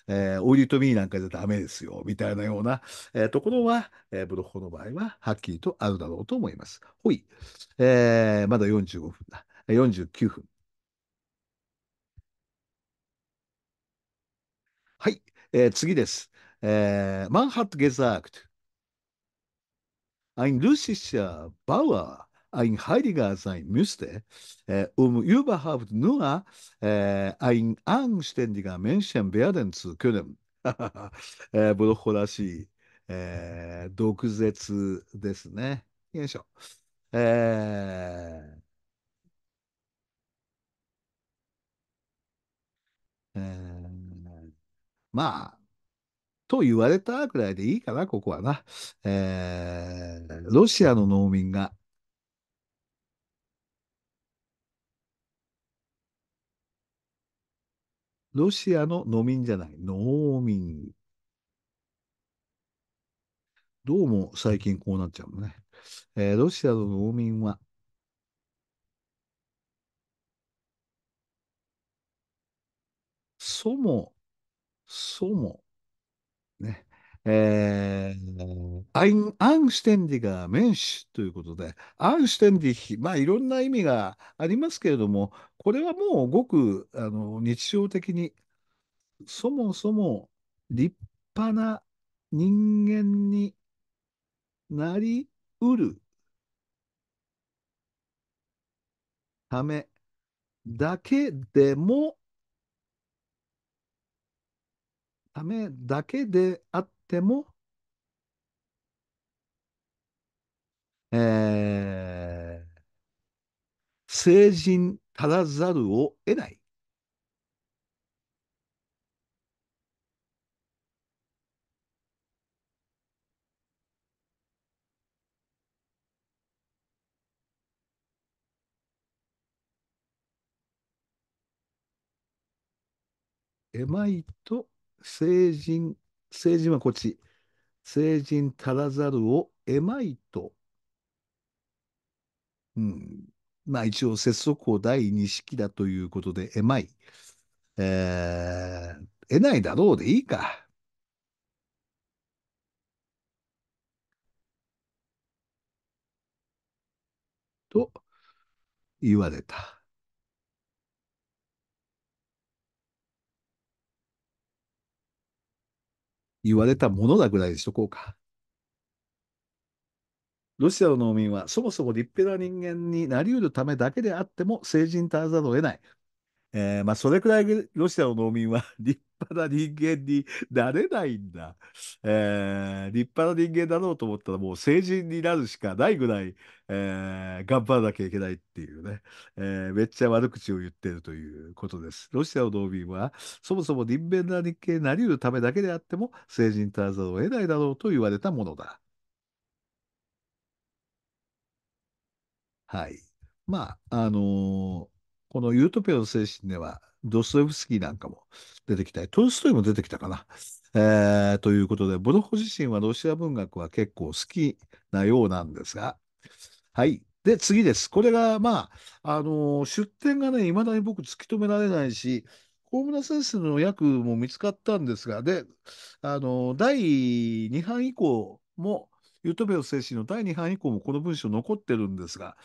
えー、オイリートミーなんかじゃダメですよ。みたいなような、えー、ところは、えー、ブロッコの場合ははっきりとあるだろうと思います。ほい。えー、まだ45分だ。49分。はい。えー、次です。えー、マンハット・ゲザークト。ein russischer Bauer, ein Heiliger sein müsste, äh, um überhaupt nur äh, ein anständiger Mensch werden zu können. äh, ブロッホらしい、えー、毒舌ですね。よいしょ。えーえー、まあと言われたくらいでいいかな、ここはな。えー、ロシアの農民が、ロシアの農民じゃない、農民。どうも最近こうなっちゃうのね。えー、ロシアの農民は、そも、そも、ね。えー、アイン、アンステンディがメンシということで、アンステンディ、まあいろんな意味がありますけれども、これはもうごくあの日常的に、そもそも立派な人間になりうるためだけでもためだけであっても、えー、成人たらざるを得ない。えまいと成人、成人はこっち。成人足らざるをえまいと。うん。まあ一応、節足法第二式だということで、えまい。えー、えないだろうでいいか。と言われた。言われたものだぐらいにしとこうか。ロシアの農民はそもそも立派な人間になりうるためだけであっても成人たらざるを得ない。えー、まあ、それくらいロシアの農民は 立派な人間になれないんだ。えー、立派な人間だろうと思ったらもう成人になるしかないぐらい、えー、頑張らなきゃいけないっていうね、えー、めっちゃ悪口を言ってるということです。ロシアの農民はそもそも人間な日系になり得るためだけであっても成人たらざるを得ないだろうと言われたものだ。はい。まあ、あのーこのユートピアの精神では、ドストエフスキーなんかも出てきたり、トルストイも出てきたかな。えー、ということで、ボロホ自身はロシア文学は結構好きなようなんですが、はい。で、次です。これが、まあ、あのー、出典がね、未だに僕突き止められないし、大村先生の訳も見つかったんですが、で、あの、第2版以降も、ユートピアの精神の第2版以降もこの文章残ってるんですが、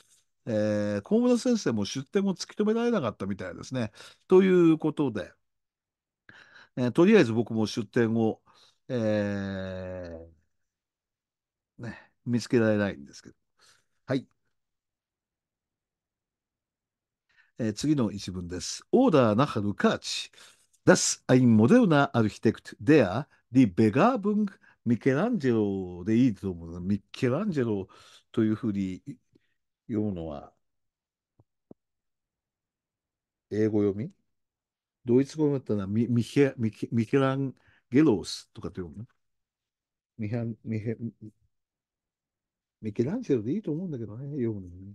えー、河村先生も出典を突き止められなかったみたいですね。ということで、えー、とりあえず僕も出典を、えー、ね、見つけられないんですけど。はい。えー、次の一文です。オーダーナハルカーチ。Das ein moderner Architekt, der die Begabung m i e l a n g e l o でいいと思うミケランジェロというふうに読むのは、英語読みドイツ語だったらミミヘミケミケランゲロースとかって読むのミヘミヘミケランジェロでいいと思うんだけどね、読むのね。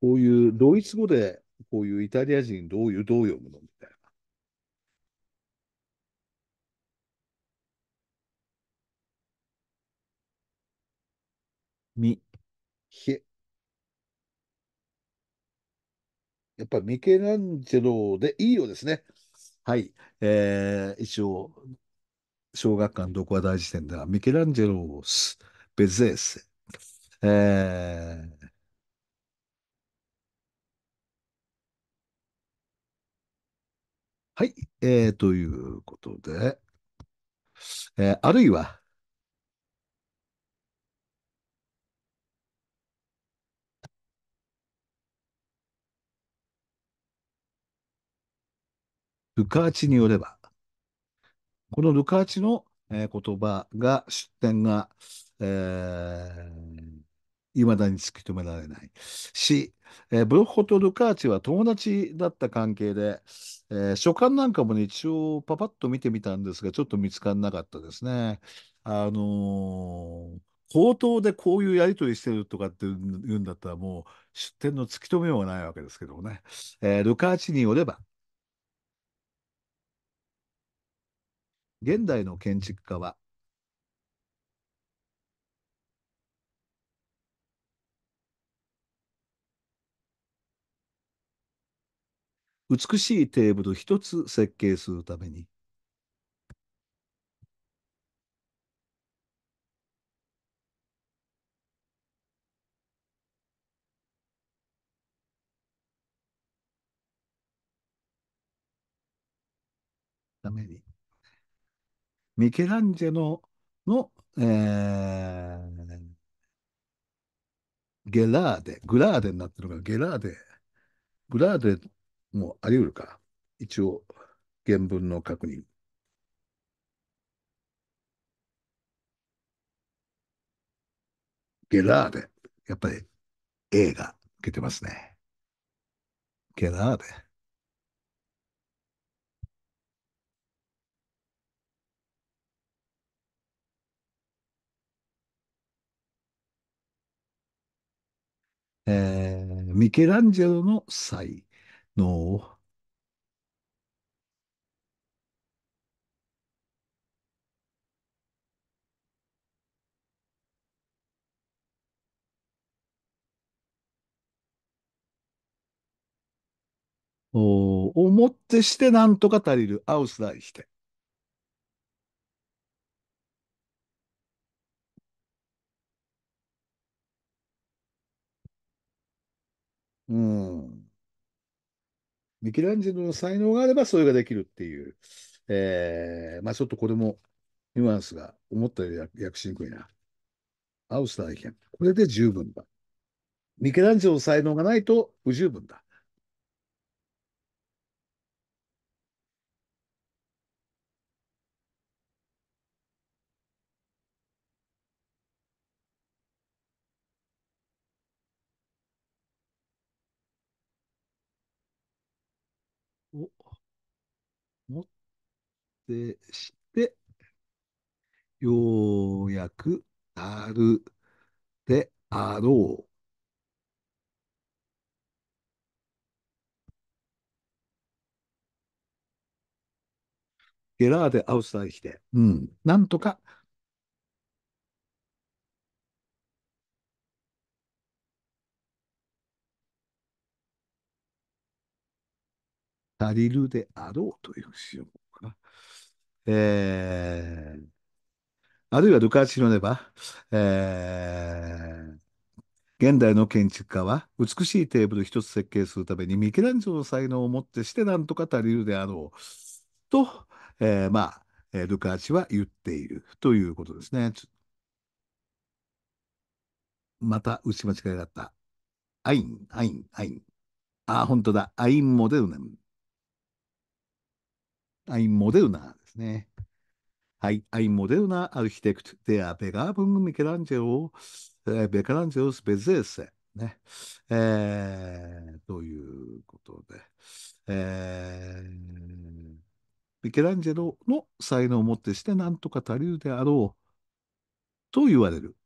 こういうドイツ語でこういうイタリア人どういう、どう読むのみたいな。み、やっぱりミケランジェロでいいようですね。はい。えー、一応、小学館読破大辞典では、ミケランジェロス・ベゼーセ。えー、はい、えー、ということで、えー、あるいは、ルカーチによれば、このルカーチの、えー、言葉が、出典が、えー、未だに突き止められない。し、えー、ブロッホとルカーチは友達だった関係で、えー、書簡なんかもね、一応パパッと見てみたんですが、ちょっと見つからなかったですね。あのー、口頭でこういうやり取りしてるとかって言うんだったら、もう出典の突き止めようがないわけですけどもね。えー、ルカーチによれば、現代の建築家は美しいテーブル一つ設計するためにミケランジェロの、えー、ゲラーデ、グラーデになってるから、ゲラーデ、グラーデもあり得るか。一応、原文の確認。ゲラーデ。やっぱり A が受けてますね。ゲラーデ。えー、ミケランジェロの才能。おをもってしてなんとか足りる。アウスライして。うん。ミケランジェロの才能があればそれができるっていう。えー、まあちょっとこれもニュアンスが思ったより訳訳しにくいな。アウスター意見。これで十分だ。ミケランジェロの才能がないと不十分だ。定して、ようやくなるであろう。ゲラーでアウスターして、うん、なんとか、足りるであろうという詩をえあるいはルカーチによれえ現代の建築家は美しいテーブル一つ設計するためにミケランジェロの才能をもってして何とか足りるであろうと、えー、まあ、えー、ルカーチは言っているということですね。また打ち間違いだった。アイン、アイン、アイン。あ、本当だ。アインモデルナ。アインモデルナですね。はい。アイモデルナアーキテクトで q ベガー e c t u r a de b ベ g ランジェロ i c h ね、えー、ということで、えー、ミケランジェロの才能をもってして何とか足りるであろうと言われる。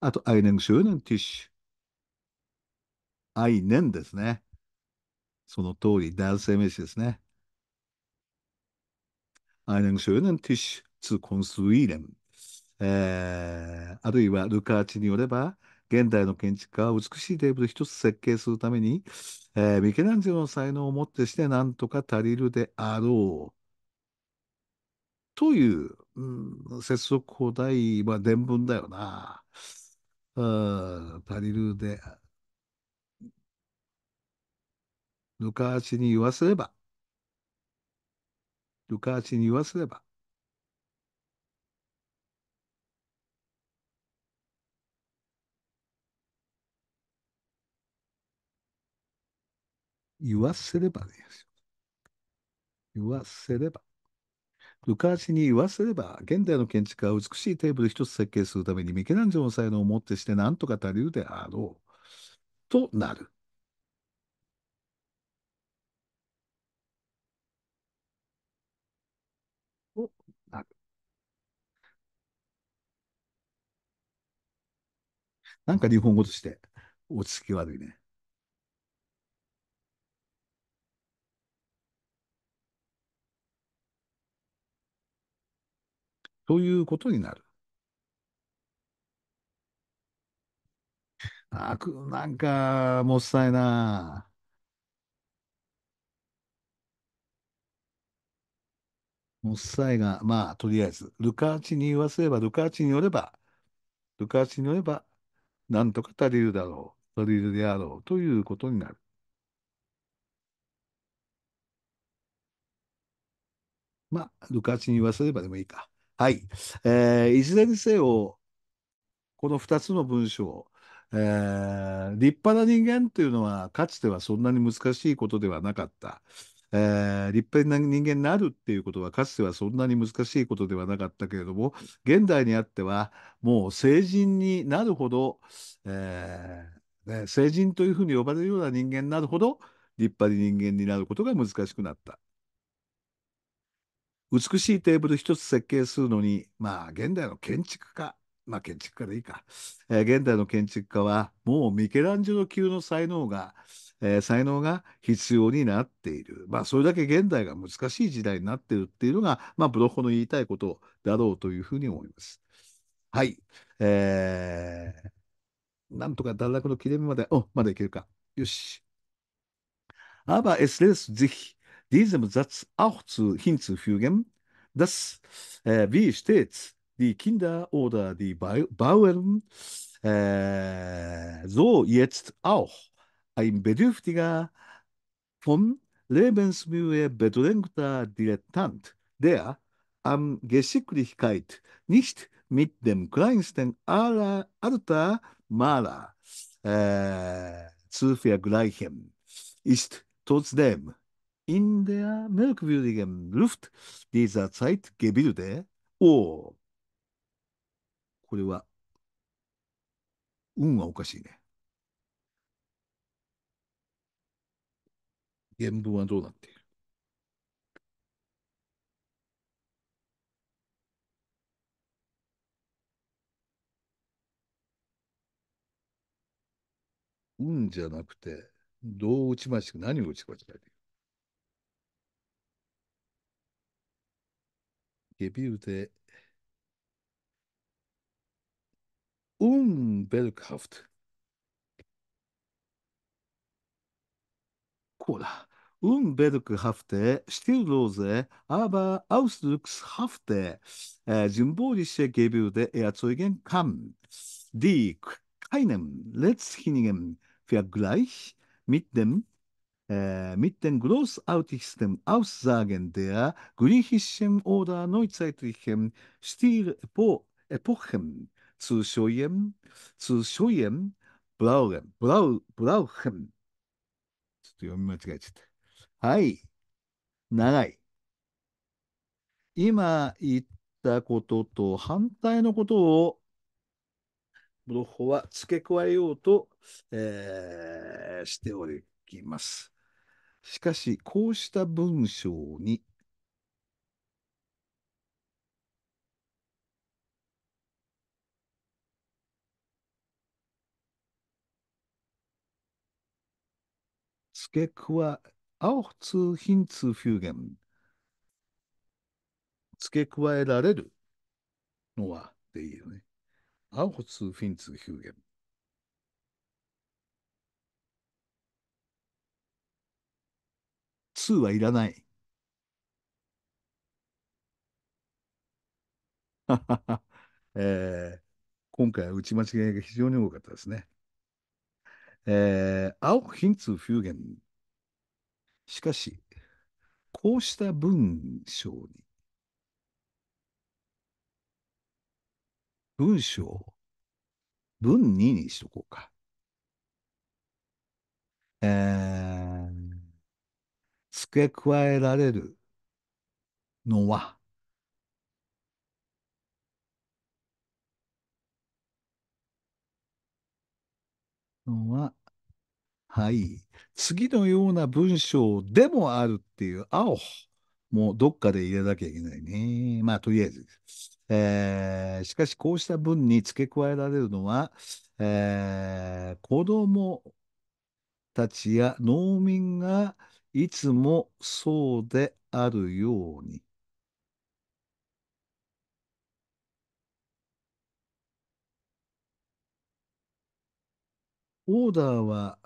あと、アイネン・シューネン・ティッシュ。アイネンですね。その通り、男性名詞ですね。einen schönen Tisch zu konstruieren。えあるいはルカーチによれば、現代の建築家は美しいテーブル一つ設計するために、えー、ミケランジェロの才能をもってして何とか足りるであろう。という、うん、接続法第、まあ、伝文だよな。うん、足りるで、ルカーチに言わせれば、ルカーチに言わせれば、言わせればよ。言わせれば。ルカーチに言わせれば、現代の建築は美しいテーブル一つ設計するためにミケランジェロの才能をもってして何とか足りるであろう。となる。なんか日本語として落ち着き悪いね。ということになる。あく、なんか、もったいな。もっさいが、まあ、とりあえず、ルカーチに言わせれば、ルカーチによれば、ルカーチによれば、なんとか足りるだろう、足りるであろうということになる。まあ、ルカチに言わせればでもいいか。はい。えー、いずれにせよ、この2つの文章、えー、立派な人間というのは、かつてはそんなに難しいことではなかった。えー、立派な人間になるっていうことは、かつてはそんなに難しいことではなかったけれども、現代にあっては、もう成人になるほど、えー、ね、成人というふうに呼ばれるような人間になるほど、立派に人間になることが難しくなった。美しいテーブル一つ設計するのに、まあ、現代の建築家、まあ、建築家でいいか、えー、現代の建築家は、もうミケランジェロ級の才能が、えー、才能が必要になっている。まあ、それだけ現代が難しい時代になっているっていうのが、まあ、ブロッコの言いたいことだろうというふうに思います。はい。えー、なんとか段落の切れ目まで、お、まだいけるか。よし。あば、エスレス、lässt sich ツ、i e s e m Satz a u ス、h zu, h ー n z u f ü g e n dass, äh, ー、i e s t e t ウ、die Kinder o オ。ein bedürftiger, vom Lebensmühe bedrängter Dilettant, der an Geschicklichkeit nicht mit dem kleinsten aller alter Maler äh, zu vergleichen, ist trotzdem in der merkwürdigen Luft dieser Zeit gebildet. oh, これは、運はおかしいね。原文はどうなっている運じゃなくて、どう打ちましく何を打ちましるゲビューで、u n ベルカフ a こうだ。unbedeckhafte, stilllose, aber ausdruckshafte äh, symbolische Gebilde erzeugen kann, die keinen letzthinnigen Vergleich mit dem äh, mit den großartigsten Aussagen der griechischen oder neuzeitlichen Stilepochen zu scheuen, zu scheuen brauchen. brauchen. ちょっと読み間違えちゃった。はい。長い。今言ったことと反対のことを、ブロッホは付け加えようと、えー、しておきます。しかし、こうした文章に、付け加え auch zu hinzufügen。付け加えられるのはでいいよね。auch zu hinzufügen。2はいらない。えー、今回は打ち間違いが非常に多かったですね。えー、auch hinzufügen しかし、こうした文章に、文章文2にしとこうか。えー、付け加えられるのは、のは、はい。次のような文章でもあるっていう、青もうどっかで入れなきゃいけないね。まあ、とりあえず。えー、しかし、こうした文に付け加えられるのは、えー、子供たちや農民がいつもそうであるように。オーダーは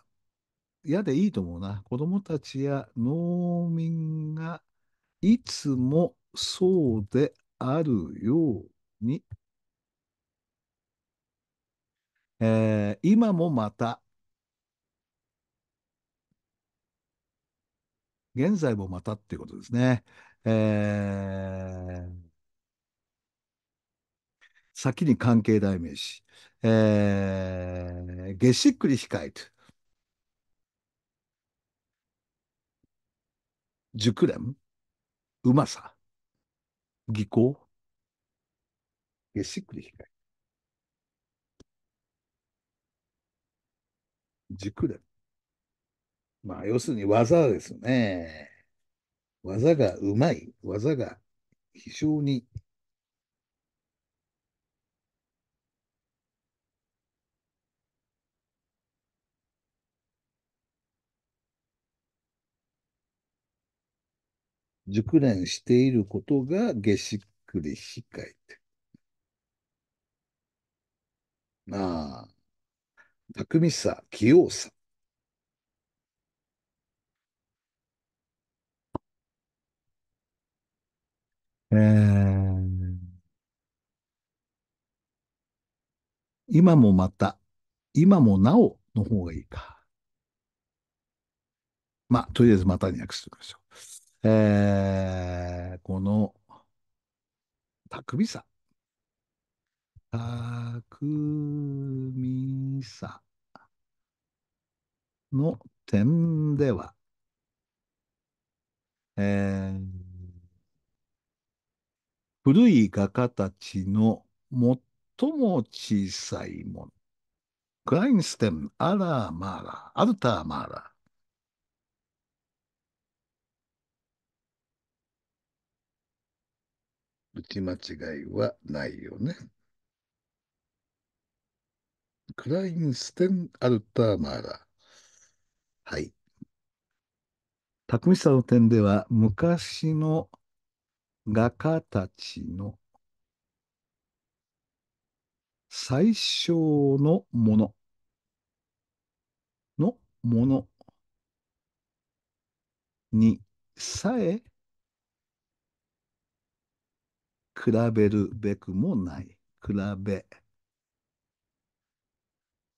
嫌でいいと思うな。子供たちや農民がいつもそうであるように、えー、今もまた、現在もまたっていうことですね。えー、先に関係代名詞。えー、げしっくり控えと。熟練、うまさ、技巧、ゲシックで控え。熟練。まあ、要するに技ですね。技がうまい。技が非常に熟練していることが下しっくり控えて。まあ、巧みさ、器用さ。えー、今もまた、今もなおの方がいいか。まあ、とりあえずまたに訳しておきましょう。えー、この、たくみさ。たくみさの点では、えー、古い画家たちの最も小さいもの。クラインステン、アラー・マーラ、アルター・マーラ、打ち間違いはないよね。クラインステン・アルターマーラ。はい。巧ささの点では、昔の画家たちの最小のもののものにさえ比べるべくもない。比べ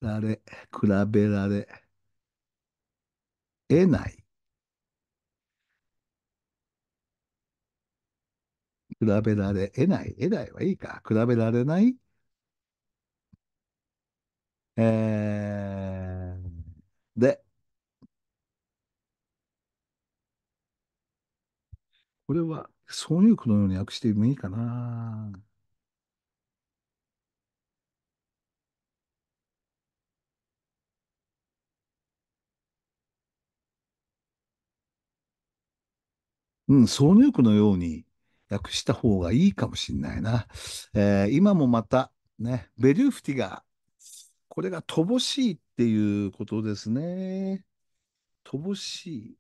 られ、比べられ、得ない。比べられ、得ない。得ないはいいか。比べられない。えー、で、これは、挿入句のように訳してもいいかな。うん、挿入句のように訳した方がいいかもしれないな。えー、今もまた、ね、ベルーフティガー。これが乏しいっていうことですね。乏しい。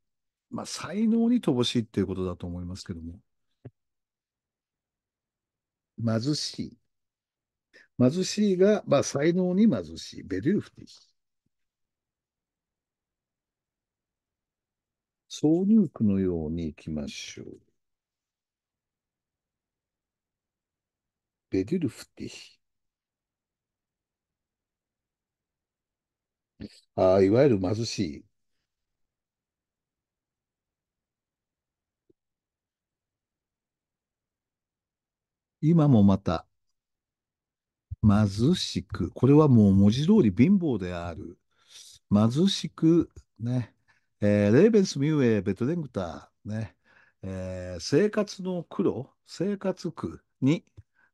まあ、才能に乏しいっていうことだと思いますけども。貧しい。貧しいが、まあ、才能に貧しい。ベルーフティ。挿入句のようにいきましょう。ベデルフティ。ああ、いわゆる貧しい。今もまた貧しく、これはもう文字通り貧乏である。貧しく、ね、えー、レーベンス・ミューエー・ベトレングター、ね、えー、生活の苦労、生活苦に、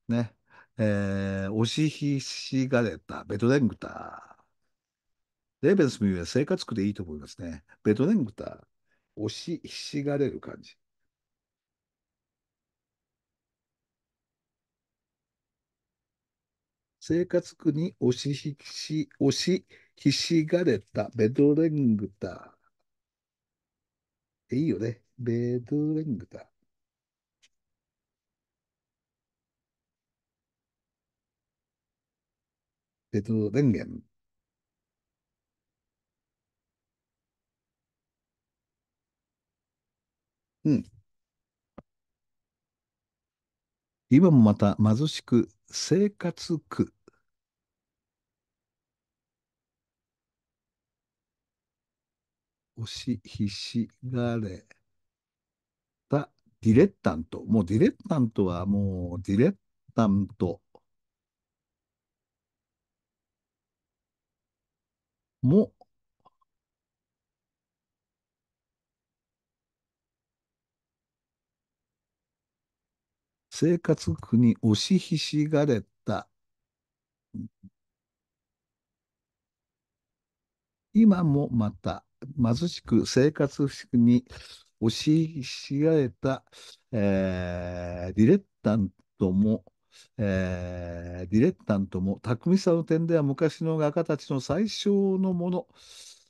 ね、えー、押しひしがれたベトレングター。レーベンス・ミューエー、生活苦でいいと思いますね。ベトレングター、押しひしがれる感じ。生活苦に押しひし、押しひしがれたベドレングタ。いいよね。ベドレングタ。ベドレンゲン。うん。今もまた貧しく生活苦押しひしがれたディレッタント。もうディレッタントはもうディレッタント。も生活苦に押しひしがれた。今もまた貧しく生活苦に押しひしがれた、えー、ディレッタントもえー、ディレッタントも巧みさの点では昔の画家たちの最小のもの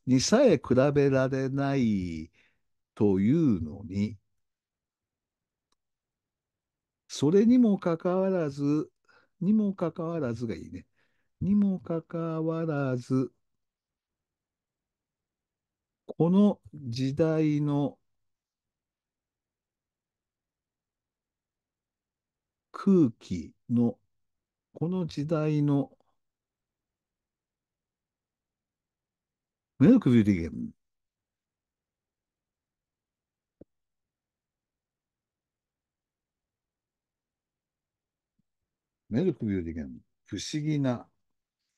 にさえ比べられないというのにそれにもかかわらず、にもかかわらずがいいね。にもかかわらず、この時代の空気の、この時代のメルクビュリゲンメルクビューディゲン、不思議な、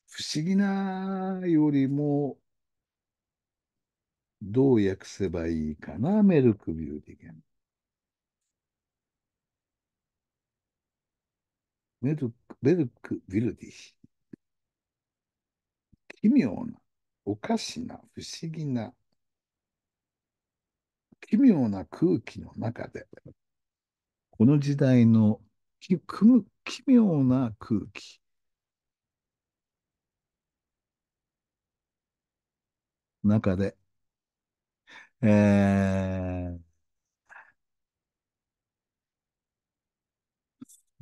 不思議なよりも、どう訳せばいいかな、メルクビューディゲン。メルク、メルク、ビルディ奇妙な、おかしな、不思議な、奇妙な空気の中で、この時代の組む奇妙な空気。中で、えー、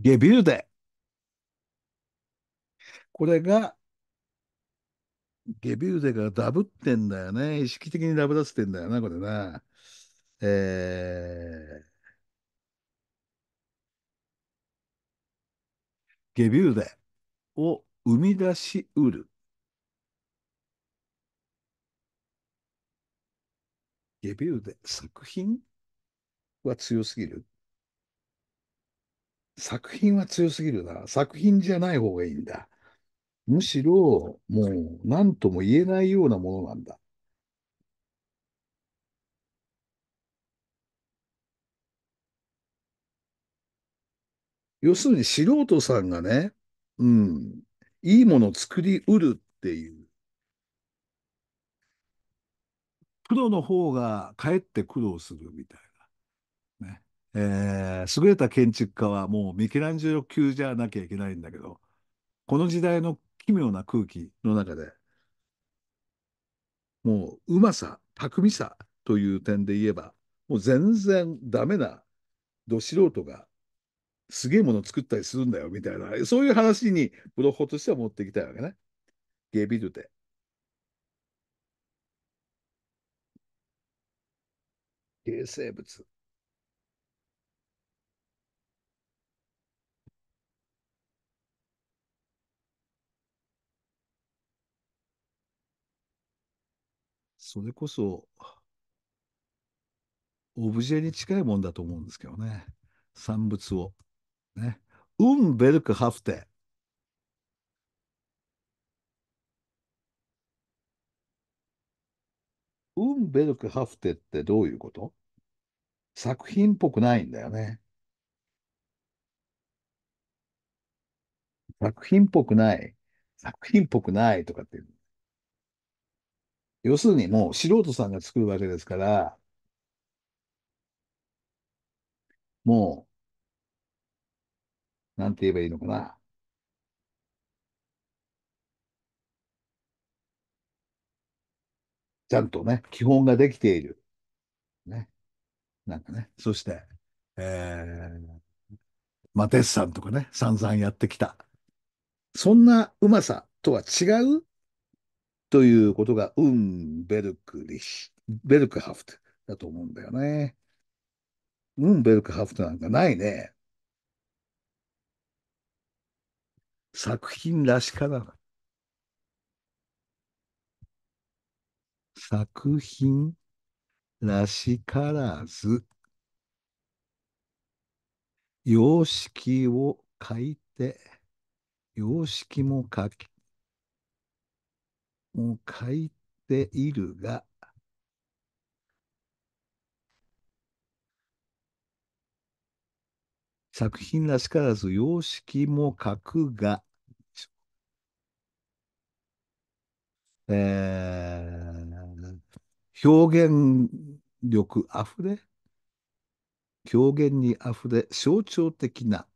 ゲビューデ。これが、ゲビューデがダブってんだよね。意識的にダブらせてんだよな、これな。えーゲビューデを生み出しうる。ゲビューデ、作品は強すぎる。作品は強すぎるな。作品じゃない方がいいんだ。むしろ、もう何とも言えないようなものなんだ。要するに素人さんがね、うん、いいものを作りうるっていう。プロの方がかえって苦労するみたいな。ね。えー、優れた建築家はもうミケランジェロ級じゃなきゃいけないんだけど、この時代の奇妙な空気の中で、もううまさ、巧みさという点で言えば、もう全然ダメなど素人がすげえもの作ったりするんだよ、みたいな、そういう話に、ブロッホとしては持っていきたいわけね。ゲビルで。ゲ生物。それこそ、オブジェに近いもんだと思うんですけどね。産物を。ね。ウンベルクハフテ。ウンベルク・ハフテってどういうこと作品っぽくないんだよね。作品っぽくない。作品っぽくないとかっていう。要するにもう素人さんが作るわけですから、もうなんて言えばいいのかな。ちゃんとね、基本ができている。ね。なんかね。そして、えー、マテスさんとかね、散々やってきた。そんなうまさとは違うということが、ウンベルクリッシ、ュ、ベルクハフトだと思うんだよね。ウンベルクハフトなんかないね。作品らしからない。作品らしからず、様式を書いて、様式も書き、もう書いているが、作品らしからず様式も格が、えー、表現力あふれ、表現にあふれ、象徴的な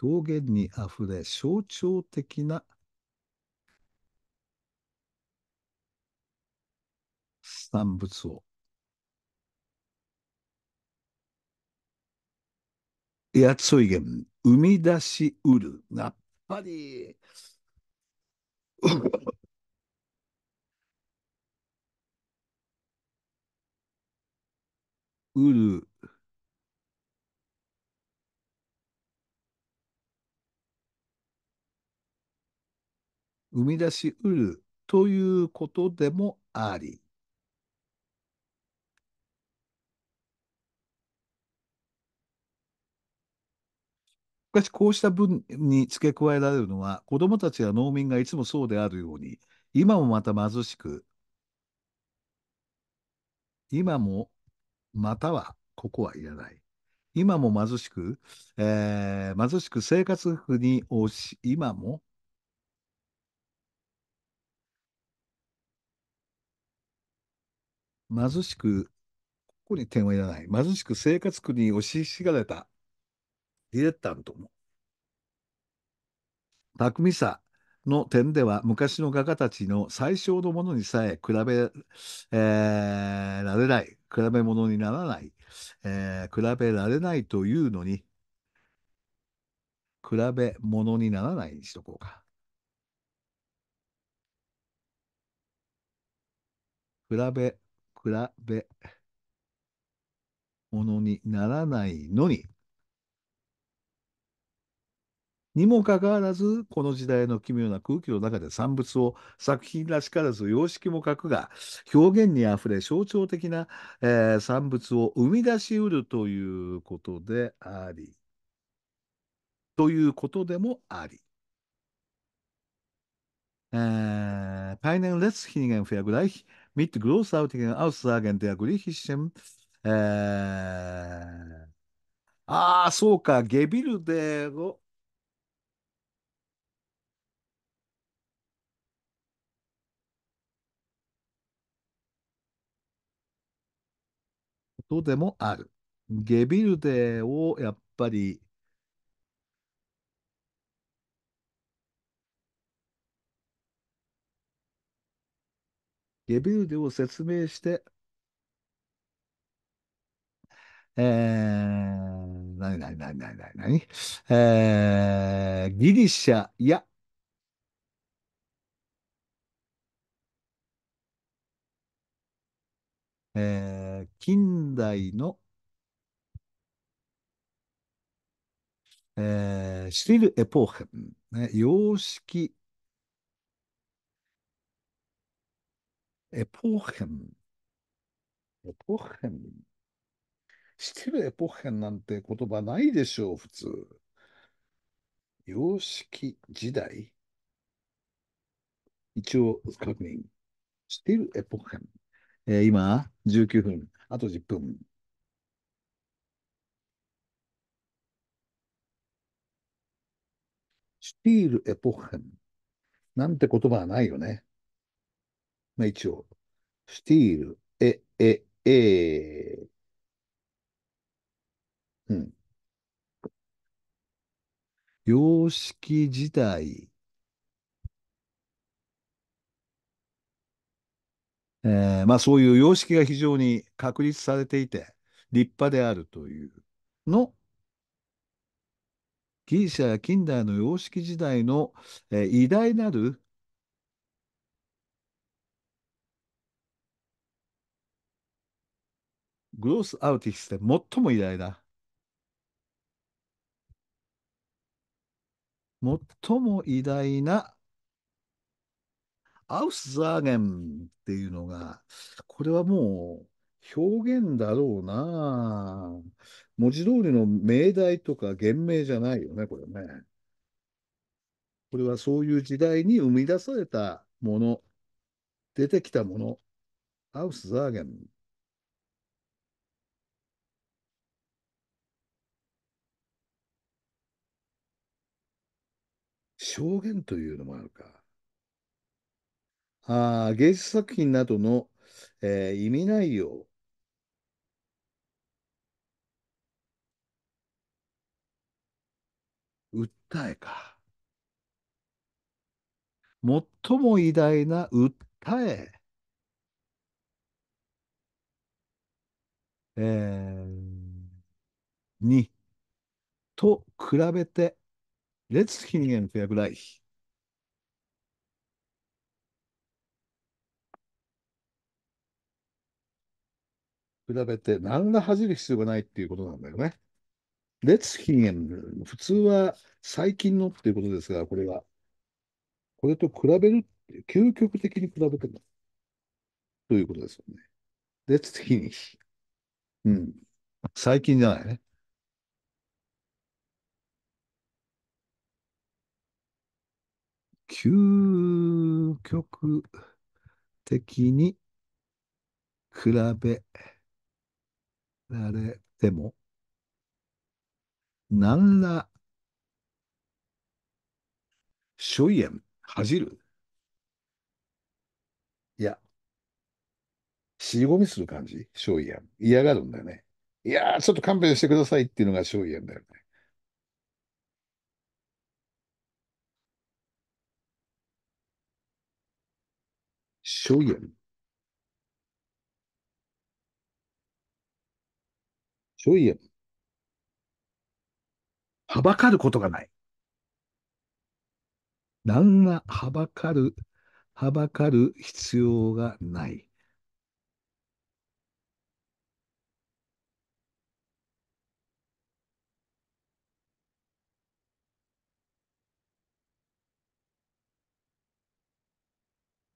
表現にあふれ象徴的な産物を。やついげん、生み出しうる。やっぱり、うる。生み出しうるということでもあり、しかし、こうした分に付け加えられるのは、子供たちや農民がいつもそうであるように、今もまた貧しく、今もまたは、ここはいらない。今も貧しく、えー、貧しく生活苦に押し、今も、貧しく、ここに点はいらない。貧しく生活苦に押ししがれたディレタントも。巧みさの点では昔の画家たちの最小のものにさえ比べ、えー、られない、比べ物にならない、えー、比べられないというのに、比べ物にならないにしとこうか。比べ、比べ、ものにならないのに、にもかかわらず、この時代の奇妙な空気の中で産物を作品らしからず様式も書くが表現にあふれ象徴的な、えー、産物を生み出しうるということであり、ということでもあり。え h パイネ n レ n letztlichen Vergleich mit g r ア ß a r t i g e n a u s s a g e ああ、そうか、ゲビルデを。とでもある。ゲビルデをやっぱりゲビルデを説明して、えー、なになになになになになに、えー、ギリシャや、えー近代の、えー、シリル・エポーヘン、ね、様式、エポーヘン、エポーヘン、シリル・エポーヘンなんて言葉ないでしょう、普通。様式時代一応確認。シティル・エポヘン。えー、今、19分。あと10分。スティールエポッヘン。なんて言葉はないよね。まあ一応。スティール、エ・エ・エー、うん。様式自体えー、まあ、そういう様式が非常に確立されていて、立派であるというの、ギリシャや近代の様式時代の、えー、偉大なるグロースアウティスで最も偉大な最も偉大なアウスザーゲンっていうのが、これはもう表現だろうな。文字通りの命題とか原名じゃないよね、これね。これはそういう時代に生み出されたもの、出てきたもの、アウスザーゲン。証言というのもあるか。あ芸術作品などの、えー、意味内容。訴えか。最も偉大な訴え。えー、に、と比べて、ツヒニゲンフェアグライヒ。比べて何ら恥じる必要がないっていうことなんだよね。列品、普通は最近のっていうことですが、これは。これと比べる、究極的に比べても、ということですよね。列品。うん。最近じゃないね。究極的に比べられても、何ら、所以恥じる。いや、死込みする感じ、所以嫌がるんだよね。いやー、ちょっと勘弁してくださいっていうのが所以だよね。所以 ش و い ة はばかることがない。何がはばかる、はばかる必要がない。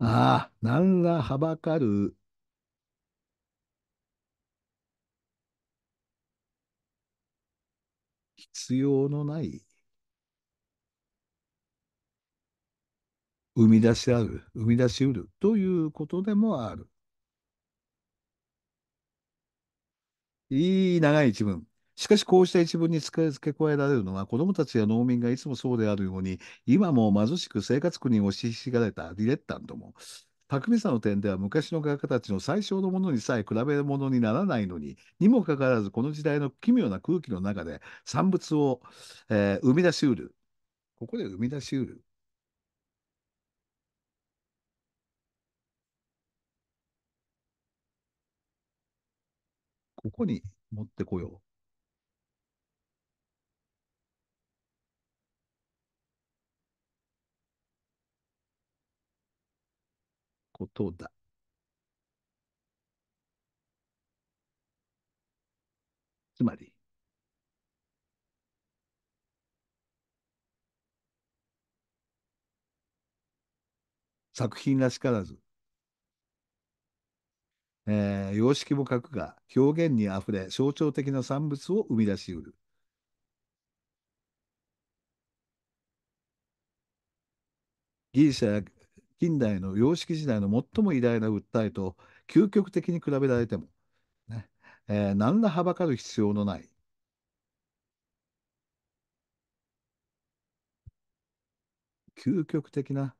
ああ、何がはばかる必要のない生み出しある、生み出しうるということでもある。いい長い一文。しかしこうした一文に付け加えられるのは子どもたちや農民がいつもそうであるように今も貧しく生活苦に押しひしがれたディレッタントも巧さの点では昔の画家たちの最小のものにさえ比べものにならないのに、にもかかわらずこの時代の奇妙な空気の中で産物を、えー、生み出しうる。ここで生み出しうる。ここに持ってこよう。ことだ。つまり、作品らしからず、えー、様式もくが表現にあふれ象徴的な産物を生み出しうる。ギリシャや近代の様式時代の最も偉大な訴えと究極的に比べられても、ねえー、何らはばかる必要のない。究極的な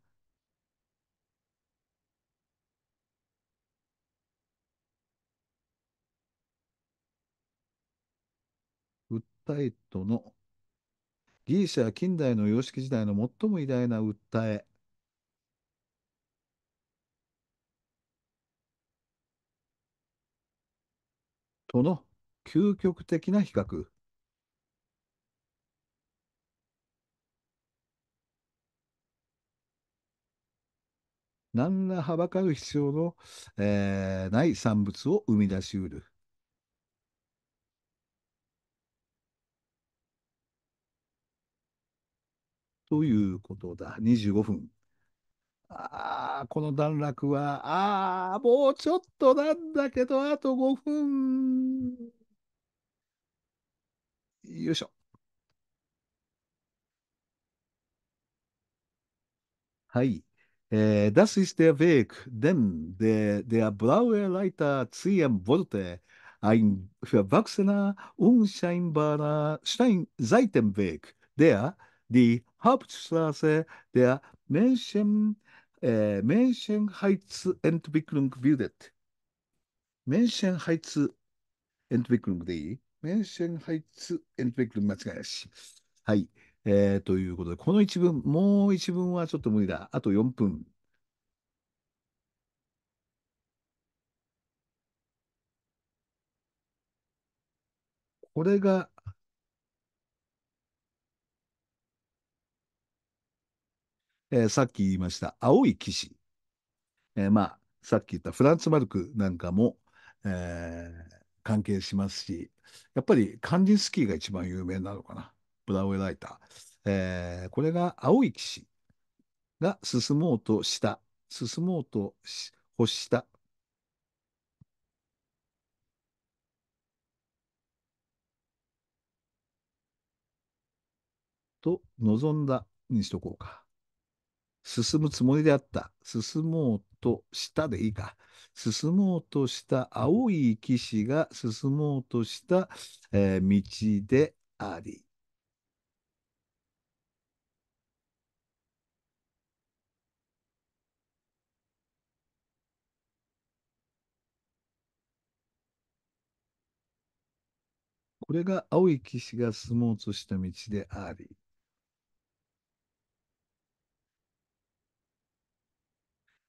訴えとのギリシャ近代の様式時代の最も偉大な訴えとの究極的な比較。何らはばかる必要の、えー、ない産物を生み出しうる。ということだ。25分。ああ、この段落は、ああ、もうちょっとなんだけど、あと5分。よいしょ。はい。Äh, das ist der Weg, den der, der blaue Leiter ziehen wollte. Ein verwachsener, unscheinbarer Stein Seitenweg, der die Hauptstraße der Menschen えー、メンシェンハイツ・エントビクルンクビューデット。メンシェンハイツ・エントビクルンクでいいメンシェンハイツ・エントビクルン間違いなし。はい。えー、ということで、この一文、もう一文はちょっと無理だ。あと4分。これがえー、さっき言いました青い騎士、えー、まあ、さっき言ったフランツ・マルクなんかも、えー、関係しますし、やっぱりカンディンスキーが一番有名なのかな、ブラウエライター。えー、これが青い騎士が進もうとした、進もうと欲したと望んだにしとこうか。進むつもりであった。進もうとしたでいいか。進もうとした青い騎士が進もうとした、えー、道であり。これが青い騎士が進もうとした道であり。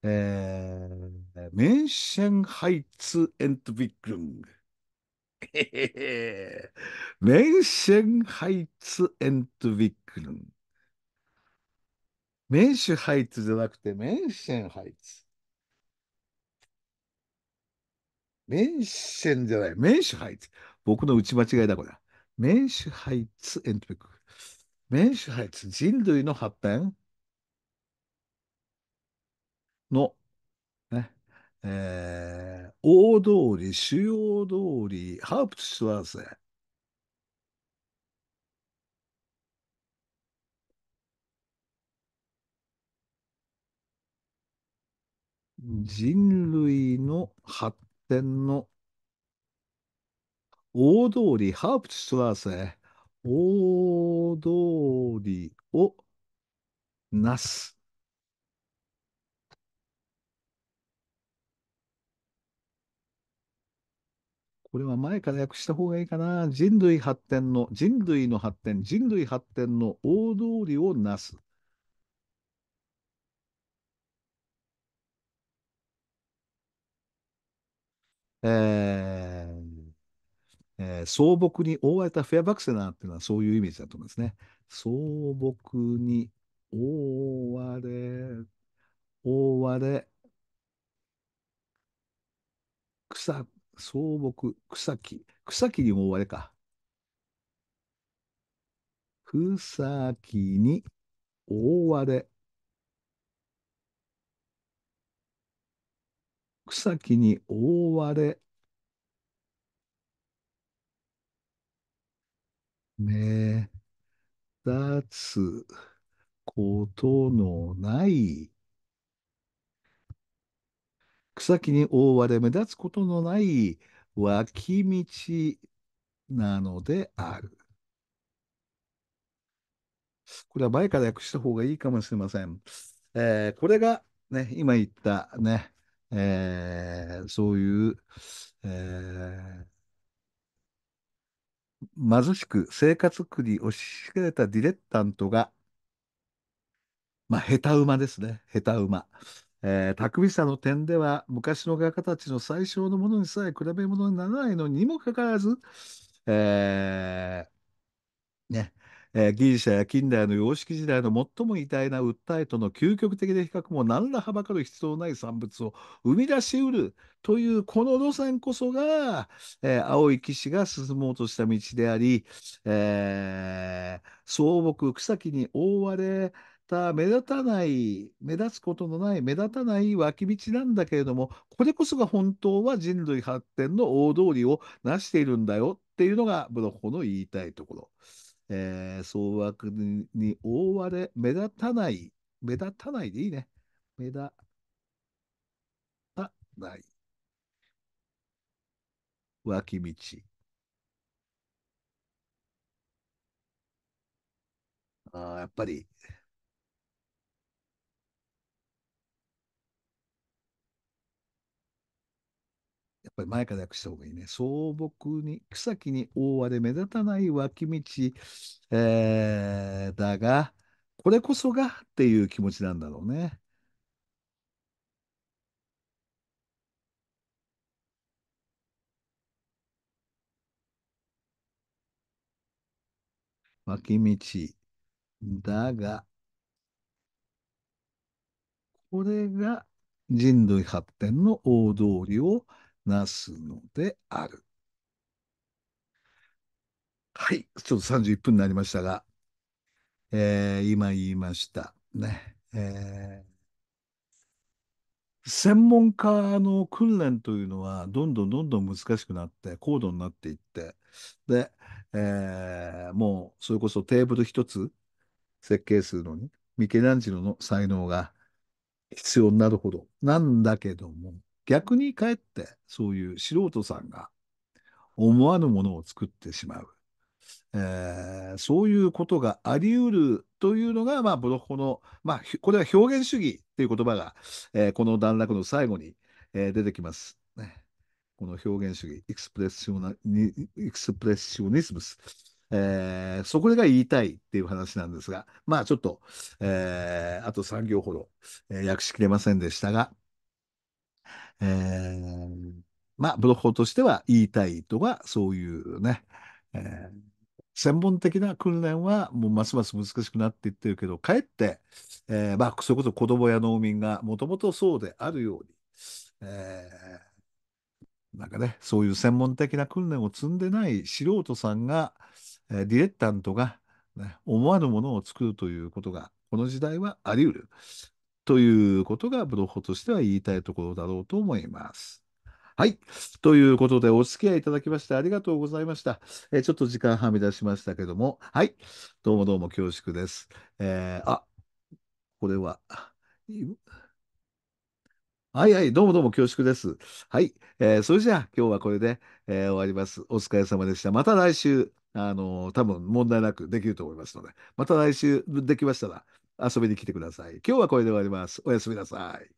えー、メンシェンハイツ・エントビックルング。メ ンシェンハイツ・エントビックルング。メンシュハイツじゃなくて、メンシェンハイツ。メンシェンじゃない、メンシュハイツ。僕の打ち間違いだ、これ。メンシュハイツ・エントビックルング。メンシュハイツ、人類の発展の、ね、えー、大通り、主要通り、ハープトシュワーゼ。人類の発展の大通り、ハープトシュワーゼ、大通りをなす。これは前から訳した方がいいかな。人類発展の、人類の発展、人類発展の大通りをなす。えーえー、草木に覆われたフェアバクセナーっていうのはそういうイメージだと思うんですね。草木に覆われ、覆われ、草草木、草木。草木に覆われか。草木に覆われ。草木に覆われ。目立つことのない草木に覆われ目立つことのない脇道なのである。これは前から訳した方がいいかもしれません。えー、これが、ね、今言ったね、えー、そういう、えー、貧しく生活苦に押し付けられたディレッタントが、まあ、下手馬ですね、下手馬。えー、匠さの点では昔の画家たちの最小のものにさえ比べ物にならないのにもかかわらず、えー、ねえー、ギリシャや近代の様式時代の最も偉大な訴えとの究極的な比較も何らはばかる必要ない産物を生み出しうるというこの路線こそが、えー、青い騎士が進もうとした道であり、えー、草木草木に覆われた目立たない、目立つことのない、目立たない脇道なんだけれども、これこそが本当は人類発展の大通りを成しているんだよっていうのがブロッコの言いたいところ。えー、総枠に覆われ、目立たない、目立たないでいいね。目立たない。脇道。あやっぱりぱり前から訳した方がいいね。草木に、草木に覆われ目立たない脇道、えー、だが、これこそがっていう気持ちなんだろうね。脇道だが、これが人類発展の大通りをなすのである。はい、ちょっと31分になりましたが、えー、今言いましたね、えー、専門家の訓練というのは、どんどんどんどん難しくなって、高度になっていって、で、えー、もう、それこそテーブル一つ設計するのに、ミケランジェロの才能が必要になるほどなんだけども、逆にかえってそういう素人さんが思わぬものを作ってしまう、えー、そういうことがあり得るというのが、まあ、ブロッホの、まあ、これは表現主義という言葉が、えー、この段落の最後に、えー、出てきます。この表現主義、エクスプレッショナエクスプレッショニスムス。えー、そこが言いたいっていう話なんですが、まあちょっと、えー、あと3行ほど、えー、訳しきれませんでしたが、えー、まあ、ブロッホとしては言いたいとは、そういうね、えー、専門的な訓練はもうますます難しくなっていってるけど、かえって、えー、まあ、それこそ子供や農民がもともとそうであるように、えー、なんかね、そういう専門的な訓練を積んでない素人さんが、えディレクタントが、ね、思わぬものを作るということが、この時代はあり得る。ということが、ブロッホとしては言いたいところだろうと思います。はい。ということで、お付き合いいただきましてありがとうございました。えー、ちょっと時間はみ出しましたけども、はい。どうもどうも恐縮です。えー、あ、これは、はいはい、どうもどうも恐縮です。はい。えー、それじゃあ、今日はこれで、えー、終わります。お疲れ様でした。また来週、あの多分問題なくできると思いますので、また来週できましたら、遊びに来てください。今日はこれで終わります。おやすみなさい。